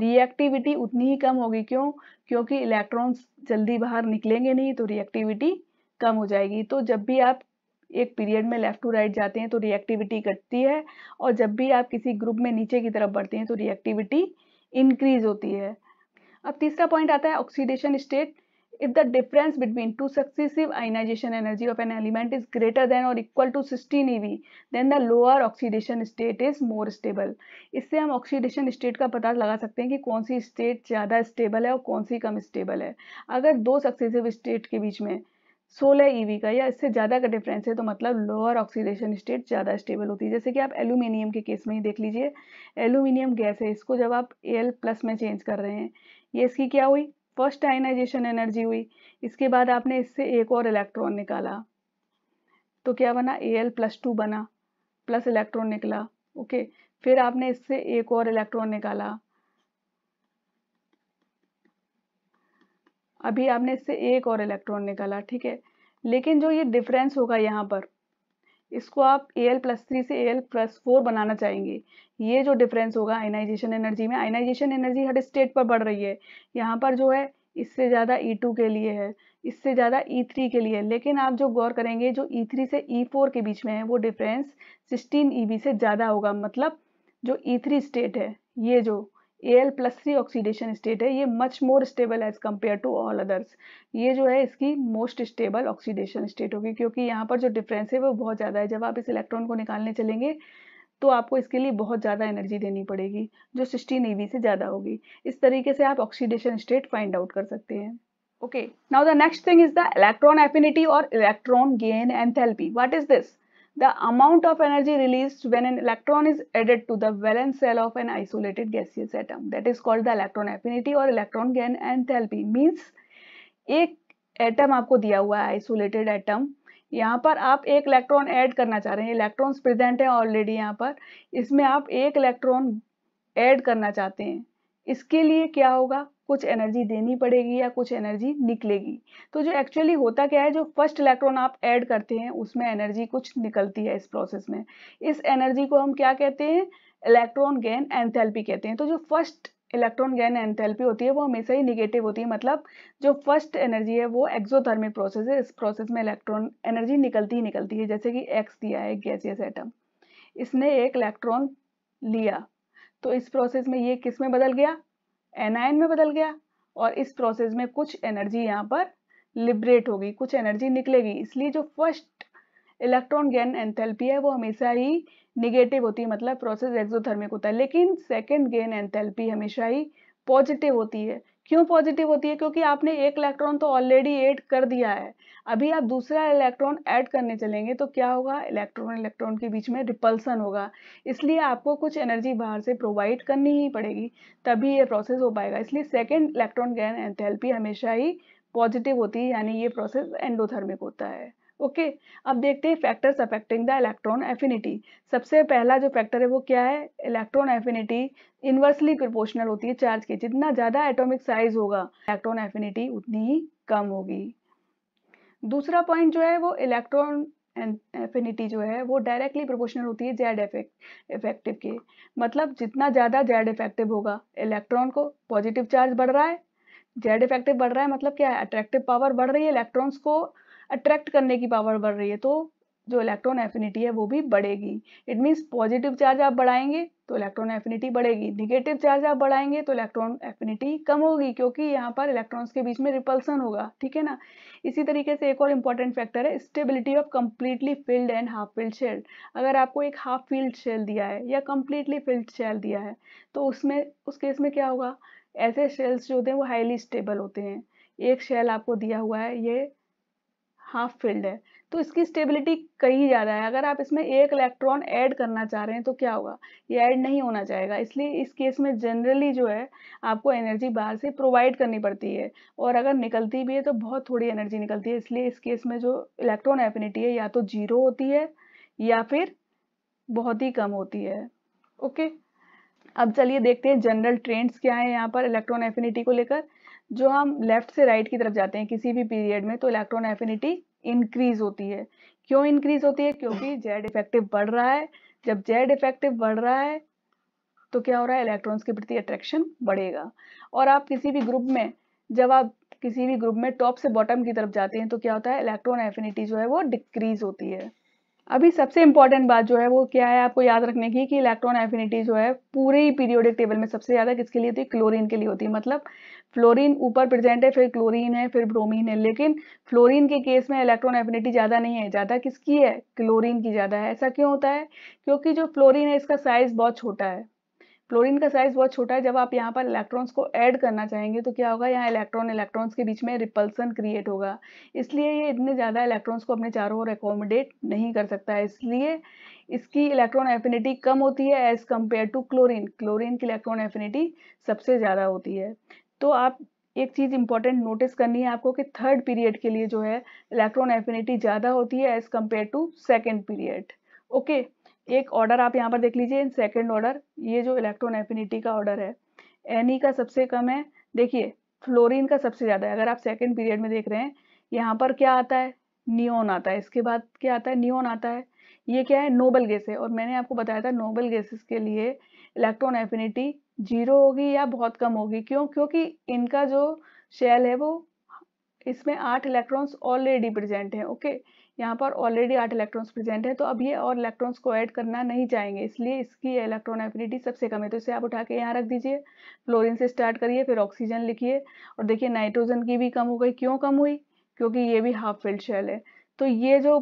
रिएक्टिविटी उतनी ही कम होगी क्यों क्योंकि इलेक्ट्रॉन्स जल्दी बाहर निकलेंगे नहीं तो रिएक्टिविटी कम हो जाएगी तो जब भी आप एक पीरियड में लेफ्ट टू राइट जाते हैं तो रिएक्टिविटी घटती है और जब भी आप किसी ग्रुप में नीचे की तरफ बढ़ते हैं तो रिएक्टिविटी इंक्रीज होती है अब तीसरा पॉइंट आता है oxidation state if the difference between two successive ionization energy of an element is greater than or equal to 16 eV then the lower oxidation state is more stable इससे हम oxidation state का पता लगा सकते हैं कि कौन सी state ज़्यादा stable है और कौन सी कम stable है अगर दो successive state के बीच में 16 ईवी का या इससे ज़्यादा का डिफरेंस है तो मतलब लोअर ऑक्सीडेशन स्टेट ज़्यादा स्टेबल होती है जैसे कि आप एल्यूमिनियम के केस में ही देख लीजिए एल्यूमिनियम गैस है इसको जब आप एल प्लस में चेंज कर रहे हैं ये इसकी क्या हुई फर्स्ट आयनाइजेशन एनर्जी हुई इसके बाद आपने इससे एक और इलेक्ट्रॉन निकाला तो क्या बना ए एल प्लस टू बना प्लस इलेक्ट्रॉन निकला ओके फिर आपने इससे एक और इलेक्ट्रॉन निकाला अभी आपने इससे एक और इलेक्ट्रॉन निकाला ठीक है लेकिन जो ये डिफरेंस होगा यहाँ पर इसको आप ए एल प्लस थ्री से ए एल प्लस फोर बनाना चाहेंगे ये जो डिफरेंस होगा आइनाइजेशन एनर्जी में आइनाइजेशन एनर्जी हर स्टेट पर बढ़ रही है यहाँ पर जो है इससे ज़्यादा ई e टू के लिए है इससे ज़्यादा ई e थ्री के लिए है लेकिन आप जो गौर करेंगे जो ई e थ्री से ई फोर के बीच में है वो डिफरेंस सिक्सटीन ई बी से ज़्यादा होगा मतलब जो ई थ्री स्टेट है ये जो A L plus C oxidation state है ये much more stable as compared to all others ये जो है इसकी मोस्ट स्टेबल ऑक्सीडेशन स्टेट होगी क्योंकि यहाँ पर जो डिफरेंस है वो बहुत ज़्यादा है जब आप इस इलेक्ट्रॉन को निकालने चलेंगे तो आपको इसके लिए बहुत ज़्यादा एनर्जी देनी पड़ेगी जो सिक्सटीन ई से ज़्यादा होगी इस तरीके से आप ऑक्सीडेशन स्टेट फाइंड आउट कर सकते हैं okay now the next thing is the electron affinity और electron gain enthalpy what is this the amount of energy released when an electron is added to the valence shell of an isolated gaseous atom that is called the electron affinity or electron gain enthalpy means एक atom आपको दिया हुआ है isolated atom यहाँ पर आप एक electron add करना चाह रहे हैं इलेक्ट्रॉन्स प्रेजेंट है ऑलरेडी यहाँ पर इसमें आप एक इलेक्ट्रॉन ऐड करना चाहते हैं इसके लिए क्या होगा कुछ एनर्जी देनी पड़ेगी या कुछ एनर्जी निकलेगी तो जो एक्चुअली होता क्या है जो फर्स्ट इलेक्ट्रॉन आप ऐड करते हैं उसमें एनर्जी कुछ निकलती है इस प्रोसेस में इस एनर्जी को हम क्या कहते हैं इलेक्ट्रॉन गेन एंथैल्पी कहते हैं तो जो फर्स्ट इलेक्ट्रॉन गैन एंथैल्पी होती है वो हमेशा ही निगेटिव होती है मतलब जो फर्स्ट एनर्जी है वो एक्सोथर्मिक प्रोसेस है इस प्रोसेस में इलेक्ट्रॉन एनर्जी निकलती ही निकलती है जैसे कि एक्स दिया है गैसियस एटम इसने एक इलेक्ट्रॉन लिया तो इस प्रोसेस में ये किस में बदल गया एनायन में बदल गया और इस प्रोसेस में कुछ एनर्जी यहाँ पर लिबरेट होगी कुछ एनर्जी निकलेगी इसलिए जो फर्स्ट इलेक्ट्रॉन गेन एंथैल्पी है वो हमेशा ही निगेटिव होती है मतलब प्रोसेस एक्सोथर्मिक होता है लेकिन सेकेंड गेन एंथैल्पी हमेशा ही पॉजिटिव होती है क्यों पॉजिटिव होती है क्योंकि आपने एक इलेक्ट्रॉन तो ऑलरेडी ऐड कर दिया है अभी आप दूसरा इलेक्ट्रॉन ऐड करने चलेंगे तो क्या होगा इलेक्ट्रॉन इलेक्ट्रॉन के बीच में रिपल्सन होगा इसलिए आपको कुछ एनर्जी बाहर से प्रोवाइड करनी ही पड़ेगी तभी ये प्रोसेस हो पाएगा इसलिए सेकेंड इलेक्ट्रॉन गैन एंथेल्पी हमेशा ही पॉजिटिव होती है यानी ये प्रोसेस एंडोथर्मिक होता है ओके अब देखते हैं factors affecting the electron affinity सबसे पहला जो फैक्टर है वो क्या है इलेक्ट्रॉन एफिनिटी इन्वर्सली प्रोपोर्शनल होती है चार्ज के जितना ज़्यादा एटॉमिक साइज होगा इलेक्ट्रॉन एफिनिटी उतनी ही कम होगी दूसरा पॉइंट जो है वो इलेक्ट्रॉन एफिनिटी जो है वो डायरेक्टली प्रोपोर्शनल होती है जेड इफेक्ट इफेक्टिव के मतलब जितना ज़्यादा जेड इफेक्टिव होगा इलेक्ट्रॉन को पॉजिटिव चार्ज बढ़ रहा है जेड इफेक्टिव बढ़ रहा है मतलब क्या है अट्रैक्टिव पावर बढ़ रही है इलेक्ट्रॉन्स को अट्रैक्ट करने की पावर बढ़ रही है तो जो इलेक्ट्रॉन एफिनिटी है वो भी बढ़ेगी इट मीन्स पॉजिटिव चार्ज आप बढ़ाएंगे तो इलेक्ट्रॉन एफिनिटी बढ़ेगी निगेटिव चार्ज आप बढ़ाएंगे तो इलेक्ट्रॉन एफिनिटी कम होगी क्योंकि यहाँ पर इलेक्ट्रॉन्स के बीच में रिपल्सन होगा ठीक है ना इसी तरीके से एक और इम्पॉर्टेंट फैक्टर है stability of completely filled and half filled shell अगर आपको एक हाफ फील्ड शेल दिया है या कम्प्लीटली फील्ड शेल दिया है तो उसमें उस केस में क्या होगा ऐसे शेल्स जो होते हैं वो हाईली स्टेबल होते हैं एक शेल आपको दिया हुआ है ये हाफ फिल्ड है तो इसकी स्टेबिलिटी कहीं ज़्यादा है अगर आप इसमें एक इलेक्ट्रॉन ऐड करना चाह रहे हैं तो क्या होगा ये ऐड नहीं होना चाहेगा इसलिए इस केस में जनरली जो है आपको एनर्जी बाहर से प्रोवाइड करनी पड़ती है और अगर निकलती भी है तो बहुत थोड़ी एनर्जी निकलती है इसलिए इस केस में जो इलेक्ट्रॉन एफिनिटी है या तो जीरो होती है या फिर बहुत ही कम होती है ओके अब चलिए देखते हैं जनरल ट्रेंड्स क्या है यहाँ पर इलेक्ट्रॉन एफिनिटी को लेकर जो हम लेफ्ट से राइट right की तरफ जाते हैं किसी भी पीरियड में तो इलेक्ट्रॉन एफिनिटी इंक्रीज होती है क्यों इंक्रीज होती है क्योंकि जेड इफेक्टिव बढ़ रहा है जब जेड इफेक्टिव बढ़ रहा है तो क्या हो रहा है इलेक्ट्रॉन्स के प्रति अट्रैक्शन बढ़ेगा और आप किसी भी ग्रुप में जब आप किसी भी ग्रुप में टॉप से बॉटम की तरफ जाते हैं तो क्या होता है इलेक्ट्रॉन एफिनिटी जो है वो डिक्रीज होती है अभी सबसे इंपॉर्टेंट बात जो है वो क्या है आपको याद रखने की कि इलेक्ट्रॉन एफिनिटी जो है पूरे ही पीरियोडिक टेबल में सबसे ज़्यादा किसके लिए होती है क्लोरीन के लिए होती है मतलब फ्लोरीन ऊपर प्रेजेंट है फिर क्लोरीन है फिर ब्रोमीन है लेकिन फ्लोरीन के केस में इलेक्ट्रॉन एफिनिटी ज़्यादा नहीं है ज़्यादा किसकी है क्लोरीन की ज़्यादा है ऐसा क्यों होता है क्योंकि जो फ्लोरीन है इसका साइज़ बहुत छोटा है क्लोरीन का साइज बहुत छोटा है जब आप यहाँ पर इलेक्ट्रॉन्स को ऐड करना चाहेंगे तो क्या होगा यहाँ इलेक्ट्रॉन इलेक्ट्रॉन्स के बीच में रिपल्सन क्रिएट होगा इसलिए ये इतने ज़्यादा इलेक्ट्रॉन्स को अपने चारों ओर एकोमोडेट नहीं कर सकता है इसलिए इसकी इलेक्ट्रॉन एफिनिटी कम होती है as compare to chlorine chlorine की इलेक्ट्रॉन एफिनिटी सबसे ज़्यादा होती है तो आप एक चीज़ इंपॉर्टेंट नोटिस करनी है आपको कि थर्ड पीरियड के लिए जो है इलेक्ट्रॉन एफिनिटी ज़्यादा होती है as compare to second period okay एक ऑर्डर आप यहाँ पर देख लीजिए इन सेकंड ऑर्डर ये जो इलेक्ट्रॉन एफिनिटी का ऑर्डर है एन e का सबसे कम है देखिए फ्लोरीन का सबसे ज़्यादा है अगर आप सेकेंड पीरियड में देख रहे हैं यहाँ पर क्या आता है नियोन आता है इसके बाद क्या आता है नियोन आता है ये क्या है नोबल गैस है और मैंने आपको बताया था नोबल गैसेस के लिए इलेक्ट्रॉन एफिनिटी जीरो होगी या बहुत कम होगी क्यों क्योंकि इनका जो शेल है वो इसमें आठ इलेक्ट्रॉन्स ऑलरेडी प्रेजेंट हैं ओके यहाँ पर ऑलरेडी आठ इलेक्ट्रॉन्स प्रेजेंट हैं तो अब ये और इलेक्ट्रॉन्स को ऐड करना नहीं चाहेंगे इसलिए इसकी इलेक्ट्रॉन एफिनिटी सबसे कम है तो इसे आप उठा के यहाँ रख दीजिए फ्लोरिन से स्टार्ट करिए फिर ऑक्सीजन लिखिए और देखिए नाइट्रोजन की भी कम हो गई क्यों कम हुई क्योंकि ये भी हाफ फिल्ड शेल है तो ये जो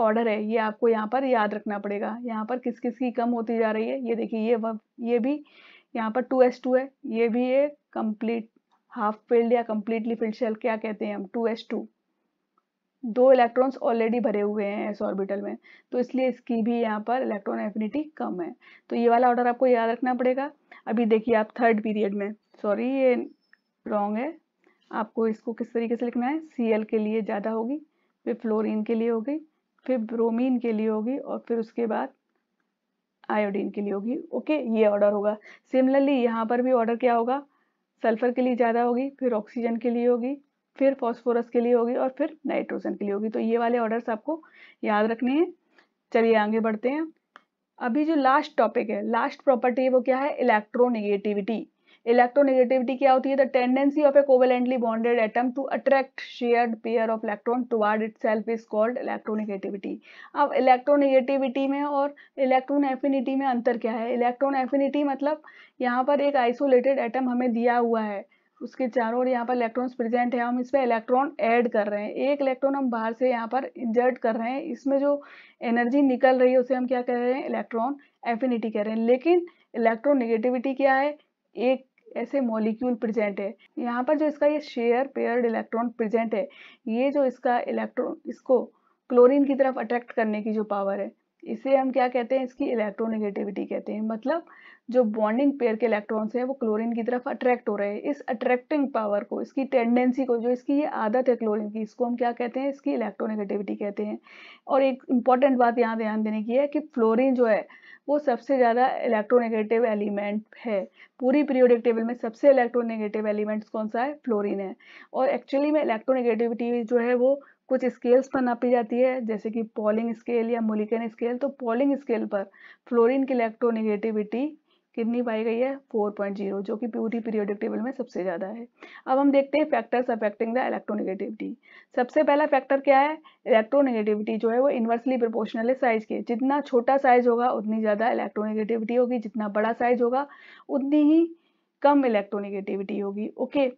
ऑर्डर है ये आपको यहाँ पर याद रखना पड़ेगा यहाँ पर किस किस की कम होती जा रही है ये देखिए ये ये भी यहाँ पर टू एस टू है ये भी ये कंप्लीट हाफ फिल्ड या कम्प्लीटली फिल्ड शेल क्या कहते हैं हम टू एस टू दो इलेक्ट्रॉन्स ऑलरेडी भरे हुए हैं एस ऑर्बिटल में तो इसलिए इसकी भी यहाँ पर इलेक्ट्रॉन एफिनिटी कम है तो ये वाला ऑर्डर आपको याद रखना पड़ेगा अभी देखिए आप थर्ड पीरियड में सॉरी ये रॉन्ग है आपको इसको किस तरीके से लिखना है सी के लिए ज़्यादा होगी फिर फ्लोरिन के लिए होगी फिर ब्रोमिन के लिए होगी और फिर उसके बाद आयोडीन के लिए होगी ओके ये ऑर्डर होगा सिमिलरली यहाँ पर भी ऑर्डर क्या होगा सल्फर के लिए ज़्यादा होगी फिर ऑक्सीजन के लिए होगी फिर फॉस्फोरस के लिए होगी और फिर नाइट्रोजन के लिए होगी तो ये वाले ऑर्डर्स आपको याद रखने हैं चलिए आगे बढ़ते हैं अभी जो लास्ट टॉपिक है लास्ट प्रॉपर्टी है वो क्या है इलेक्ट्रोनिगेटिविटी इलेक्ट्रोनेगेटिविटी क्या होती है the tendency of a covalently bonded atom to attract shared pair of electron toward itself is called electronegativity अब इलेक्ट्रोनेगेटिविटी में और इलेक्ट्रॉन एफिनिटी में अंतर क्या है इलेक्ट्रॉन एफिनिटी मतलब यहाँ पर एक आइसोलेटेड एटम हमें दिया हुआ है उसके चारों ओर यहाँ पर इलेक्ट्रॉन्स प्रेजेंट है हम इसमें इलेक्ट्रॉन ऐड कर रहे हैं एक इलेक्ट्रॉन हम बाहर से यहाँ पर इंजर्ट कर रहे हैं इसमें जो एनर्जी निकल रही है उसे हम क्या कह रहे हैं इलेक्ट्रॉन एफिनिटी कह रहे हैं लेकिन इलेक्ट्रोनेगेटिविटी क्या है एक ऐसे मॉलिक्यूल प्रेजेंट है यहाँ पर जो इसका ये शेयर पेयर्ड इलेक्ट्रॉन प्रेजेंट है ये जो इसका इलेक्ट्रॉन इसको क्लोरीन की तरफ अट्रैक्ट करने की जो पावर है इसे हम क्या कहते हैं इसकी इलेक्ट्रोनिगेटिविटी कहते हैं मतलब जो बॉन्डिंग पेयर के इलेक्ट्रॉन्स हैं वो क्लोरीन की तरफ अट्रैक्ट हो रहे हैं इस अट्रैक्टिंग पावर को इसकी टेंडेंसी को जो इसकी ये आदत है क्लोरीन की इसको हम क्या कहते हैं इसकी इलेक्ट्रोनिगेटिविटी कहते हैं और एक इम्पॉर्टेंट बात यहाँ ध्यान देने की है कि फ्लोरिन जो है वो सबसे ज़्यादा इलेक्ट्रोनेगेटिव एलिमेंट है पूरी पीरियोडिक टेबल में सबसे इलेक्ट्रोनेगेटिव एलिमेंट्स कौन सा है फ्लोरीन है और एक्चुअली में इलेक्ट्रोनेगेटिविटी जो है वो कुछ स्केल्स पर नापी जाती है जैसे कि पॉलिंग स्केल या मोलिकन स्केल तो पॉलिंग स्केल पर फ्लोरीन की इलेक्ट्रोनेगेटिविटी कितनी पाई गई है 4.0 जो कि प्यूरी पीरियोडिक टेबल में सबसे ज़्यादा है अब हम देखते हैं फैक्टर्स अफेक्टिंग द इलेक्ट्रोनेगेटिविटी सबसे पहला फैक्टर क्या है इलेक्ट्रोनेगेटिविटी जो है वो इन्वर्सली प्रोपोर्शनल है साइज के जितना छोटा साइज होगा उतनी ज़्यादा इलेक्ट्रोनेगेटिविटी होगी जितना बड़ा साइज होगा उतनी ही कम इलेक्ट्रोनेगेटिविटी होगी ओके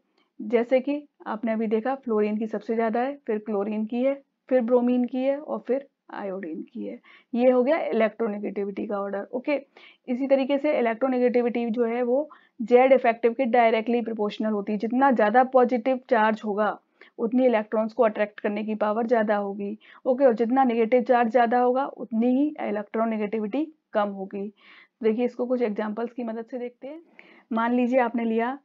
जैसे कि आपने अभी देखा फ्लोरिन की सबसे ज़्यादा है फिर क्लोरिन की है फिर ब्रोमिन की है और फिर आयोडीन की है ये हो गया इलेक्ट्रोनेगेटिविटी का ऑर्डर ओके इसी तरीके से इलेक्ट्रोनेगेटिविटी जो है वो जेड इफेक्टिव के डायरेक्टली प्रोपोर्शनल होती है जितना ज़्यादा पॉजिटिव चार्ज होगा उतनी इलेक्ट्रॉन्स को अट्रैक्ट करने की पावर ज़्यादा होगी ओके और जितना नेगेटिव चार्ज ज़्यादा होगा उतनी ही इलेक्ट्रोनेगेटिविटी कम होगी देखिए इसको कुछ एग्जाम्पल्स की मदद से देखते हैं मान लीजिए आपने लिया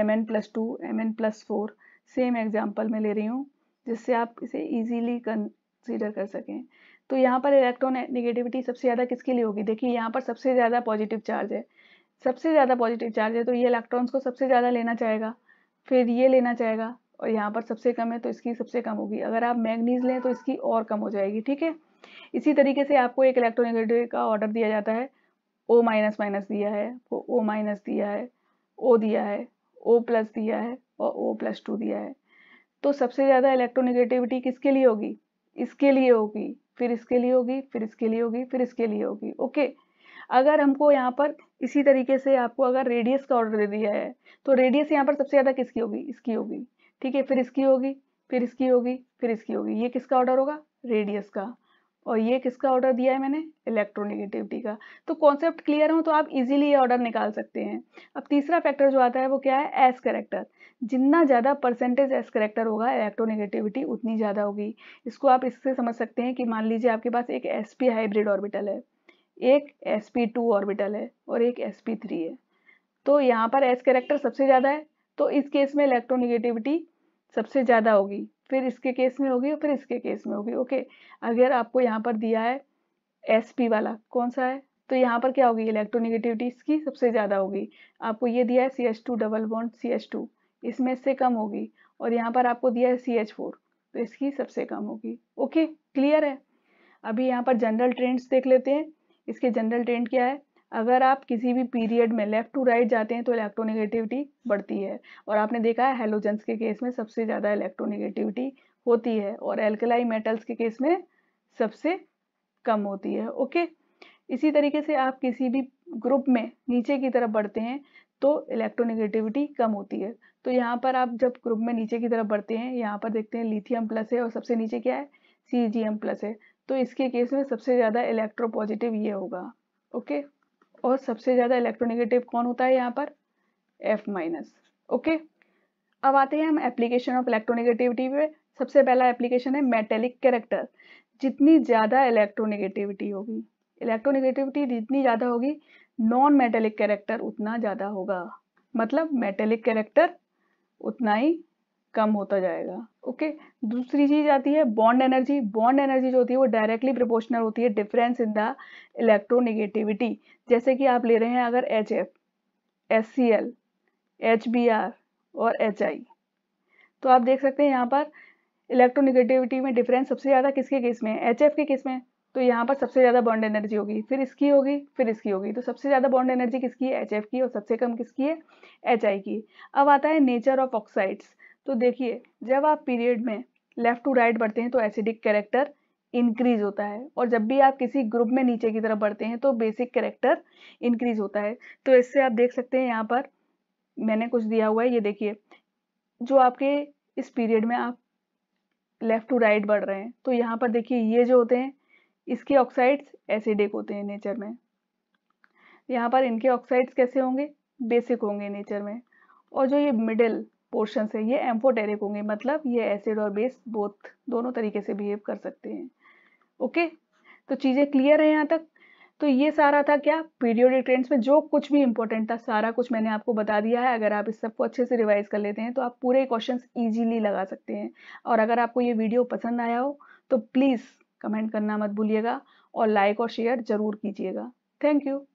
M N plus two M N plus four same example में ले रही हूँ जिससे आप इसे ईजीली कंसीडर कर सकें तो यहाँ पर इलेक्ट्रॉन निगेटिविटी सबसे ज़्यादा किसके लिए होगी देखिए यहाँ पर सबसे ज़्यादा पॉजिटिव चार्ज है सबसे ज़्यादा पॉजिटिव चार्ज है तो ये इलेक्ट्रॉन्स को सबसे ज़्यादा लेना चाहेगा फिर ये लेना चाहेगा और यहाँ पर सबसे कम है तो इसकी सबसे कम होगी अगर आप मैग्नीज लें तो इसकी और कम हो जाएगी ठीक है इसी तरीके से आपको एक इलेक्ट्रोनेगेटिव का ऑर्डर दिया जाता है ओ माइनस माइनस दिया है ओ माइनस दिया है ओ दिया है ओ प्लस दिया है और ओ प्लस टू दिया है तो सबसे ज़्यादा इलेक्ट्रोनिगेटिविटी किसके लिए होगी इसके लिए होगी फिर इसके लिए होगी फिर इसके लिए होगी फिर इसके लिए होगी ओके अगर हमको यहाँ पर इसी तरीके से आपको अगर रेडियस का ऑर्डर दे दिया है तो रेडियस यहाँ पर सबसे ज़्यादा किसकी होगी इसकी होगी ठीक है फिर इसकी होगी फिर इसकी होगी फिर इसकी होगी ये किसका ऑर्डर होगा रेडियस का और ये किसका ऑर्डर दिया है मैंने इलेक्ट्रोनेगेटिविटी का तो कॉन्सेप्ट क्लियर हो तो आप इजीली ये ऑर्डर निकाल सकते हैं अब तीसरा फैक्टर जो आता है वो क्या है एस करेक्टर जितना ज़्यादा परसेंटेज एस करेक्टर होगा इलेक्ट्रोनेगेटिविटी उतनी ज़्यादा होगी इसको आप इससे समझ सकते हैं कि मान लीजिए आपके पास एक एस पी हाइब्रिड ऑर्बिटल है एक एस पी टू ऑर्बिटल है और एक एस पी थ्री है तो यहाँ पर एस करेक्टर सबसे ज़्यादा है तो इस केस में इलेक्ट्रोनिगेटिविटी सबसे ज़्यादा होगी फिर इसके केस में होगी और फिर इसके केस में होगी ओके अगर आपको यहाँ पर दिया है एस पी वाला कौन सा है तो यहाँ पर क्या होगी इलेक्ट्रोनिगेटिविटी इसकी सबसे ज़्यादा होगी आपको ये दिया है C S two double bond C S two इसमें इससे कम होगी और यहाँ पर आपको दिया है सी एच फोर तो इसकी सबसे कम होगी ओके क्लियर है अभी यहाँ पर जनरल ट्रेंड्स देख लेते हैं इसके जनरल ट्रेंड क्या है अगर आप किसी भी पीरियड में लेफ्ट टू राइट जाते हैं तो इलेक्ट्रोनेगेटिविटी बढ़ती है और आपने देखा है हेलोजेंस के केस में सबसे ज़्यादा इलेक्ट्रोनेगेटिविटी होती है और एल्कलाई मेटल्स के केस में सबसे कम होती है ओके इसी तरीके से आप किसी भी ग्रुप में नीचे की तरफ बढ़ते हैं तो इलेक्ट्रोनेगेटिविटी कम होती है तो यहाँ पर आप जब ग्रुप में नीचे की तरफ बढ़ते हैं यहाँ पर देखते हैं लिथियम प्लस है और सबसे नीचे क्या है सी प्लस है तो इसके केस में सबसे ज़्यादा इलेक्ट्रो पॉजिटिव ये होगा ओके और सबसे ज़्यादा इलेक्ट्रोनिगेटिव कौन होता है यहाँ पर एफ माइनस ओके अब आते हैं हम एप्लीकेशन ऑफ इलेक्ट्रोनिगेटिविटी पे सबसे पहला एप्लीकेशन है मेटेलिक कैरेक्टर जितनी ज़्यादा इलेक्ट्रोनेगेटिविटी होगी इलेक्ट्रोनेगेटिविटी जितनी ज़्यादा होगी नॉन मेटेलिक कैरेक्टर उतना ज़्यादा होगा मतलब मेटेलिक कैरेक्टर उतना ही कम होता जाएगा ओके okay? दूसरी चीज आती है बॉन्ड एनर्जी बॉन्ड एनर्जी जो होती है वो डायरेक्टली प्रोपोर्शनल होती है डिफरेंस इन द इलेक्ट्रोनिगेटिविटी जैसे कि आप ले रहे हैं अगर H F S C L H B R और एच आई तो आप देख सकते हैं यहाँ पर इलेक्ट्रोनिगेटिविटी में डिफरेंस सबसे ज़्यादा किसके केस में है एच एफ के केस में तो यहाँ पर सबसे ज़्यादा बॉन्ड एनर्जी होगी फिर इसकी होगी फिर इसकी होगी तो सबसे ज़्यादा बॉन्ड एनर्जी किसकी है एच की और सबसे कम किसकी है एच की अब आता है नेचर ऑफ ऑक्साइड्स तो देखिए जब आप पीरियड में लेफ्ट टू राइट बढ़ते हैं तो एसिडिक कैरेक्टर इंक्रीज होता है और जब भी आप किसी ग्रुप में नीचे की तरफ बढ़ते हैं तो बेसिक कैरेक्टर इंक्रीज होता है तो इससे आप देख सकते हैं यहाँ पर मैंने कुछ दिया हुआ है ये देखिए जो आपके इस पीरियड में आप लेफ्ट टू राइट बढ़ रहे हैं तो यहाँ पर देखिए ये जो होते हैं इसके ऑक्साइड्स एसिडिक होते हैं नेचर में यहाँ पर इनके ऑक्साइड्स कैसे होंगे बेसिक होंगे नेचर में और जो ये मिडिल पोर्शन है ये एम्फोटेरिक होंगे मतलब ये एसिड और बेस बोथ दोनों तरीके से बिहेव कर सकते हैं ओके तो चीज़ें क्लियर है यहाँ तक तो ये सारा था क्या पीरियोडिक ट्रेंड्स में जो कुछ भी इंपॉर्टेंट था सारा कुछ मैंने आपको बता दिया है अगर आप इस सबको अच्छे से रिवाइज कर लेते हैं तो आप पूरे क्वेश्चंस इजीली लगा सकते हैं और अगर आपको ये वीडियो पसंद आया हो तो प्लीज़ कमेंट करना मत भूलिएगा और लाइक और शेयर ज़रूर कीजिएगा थैंक यू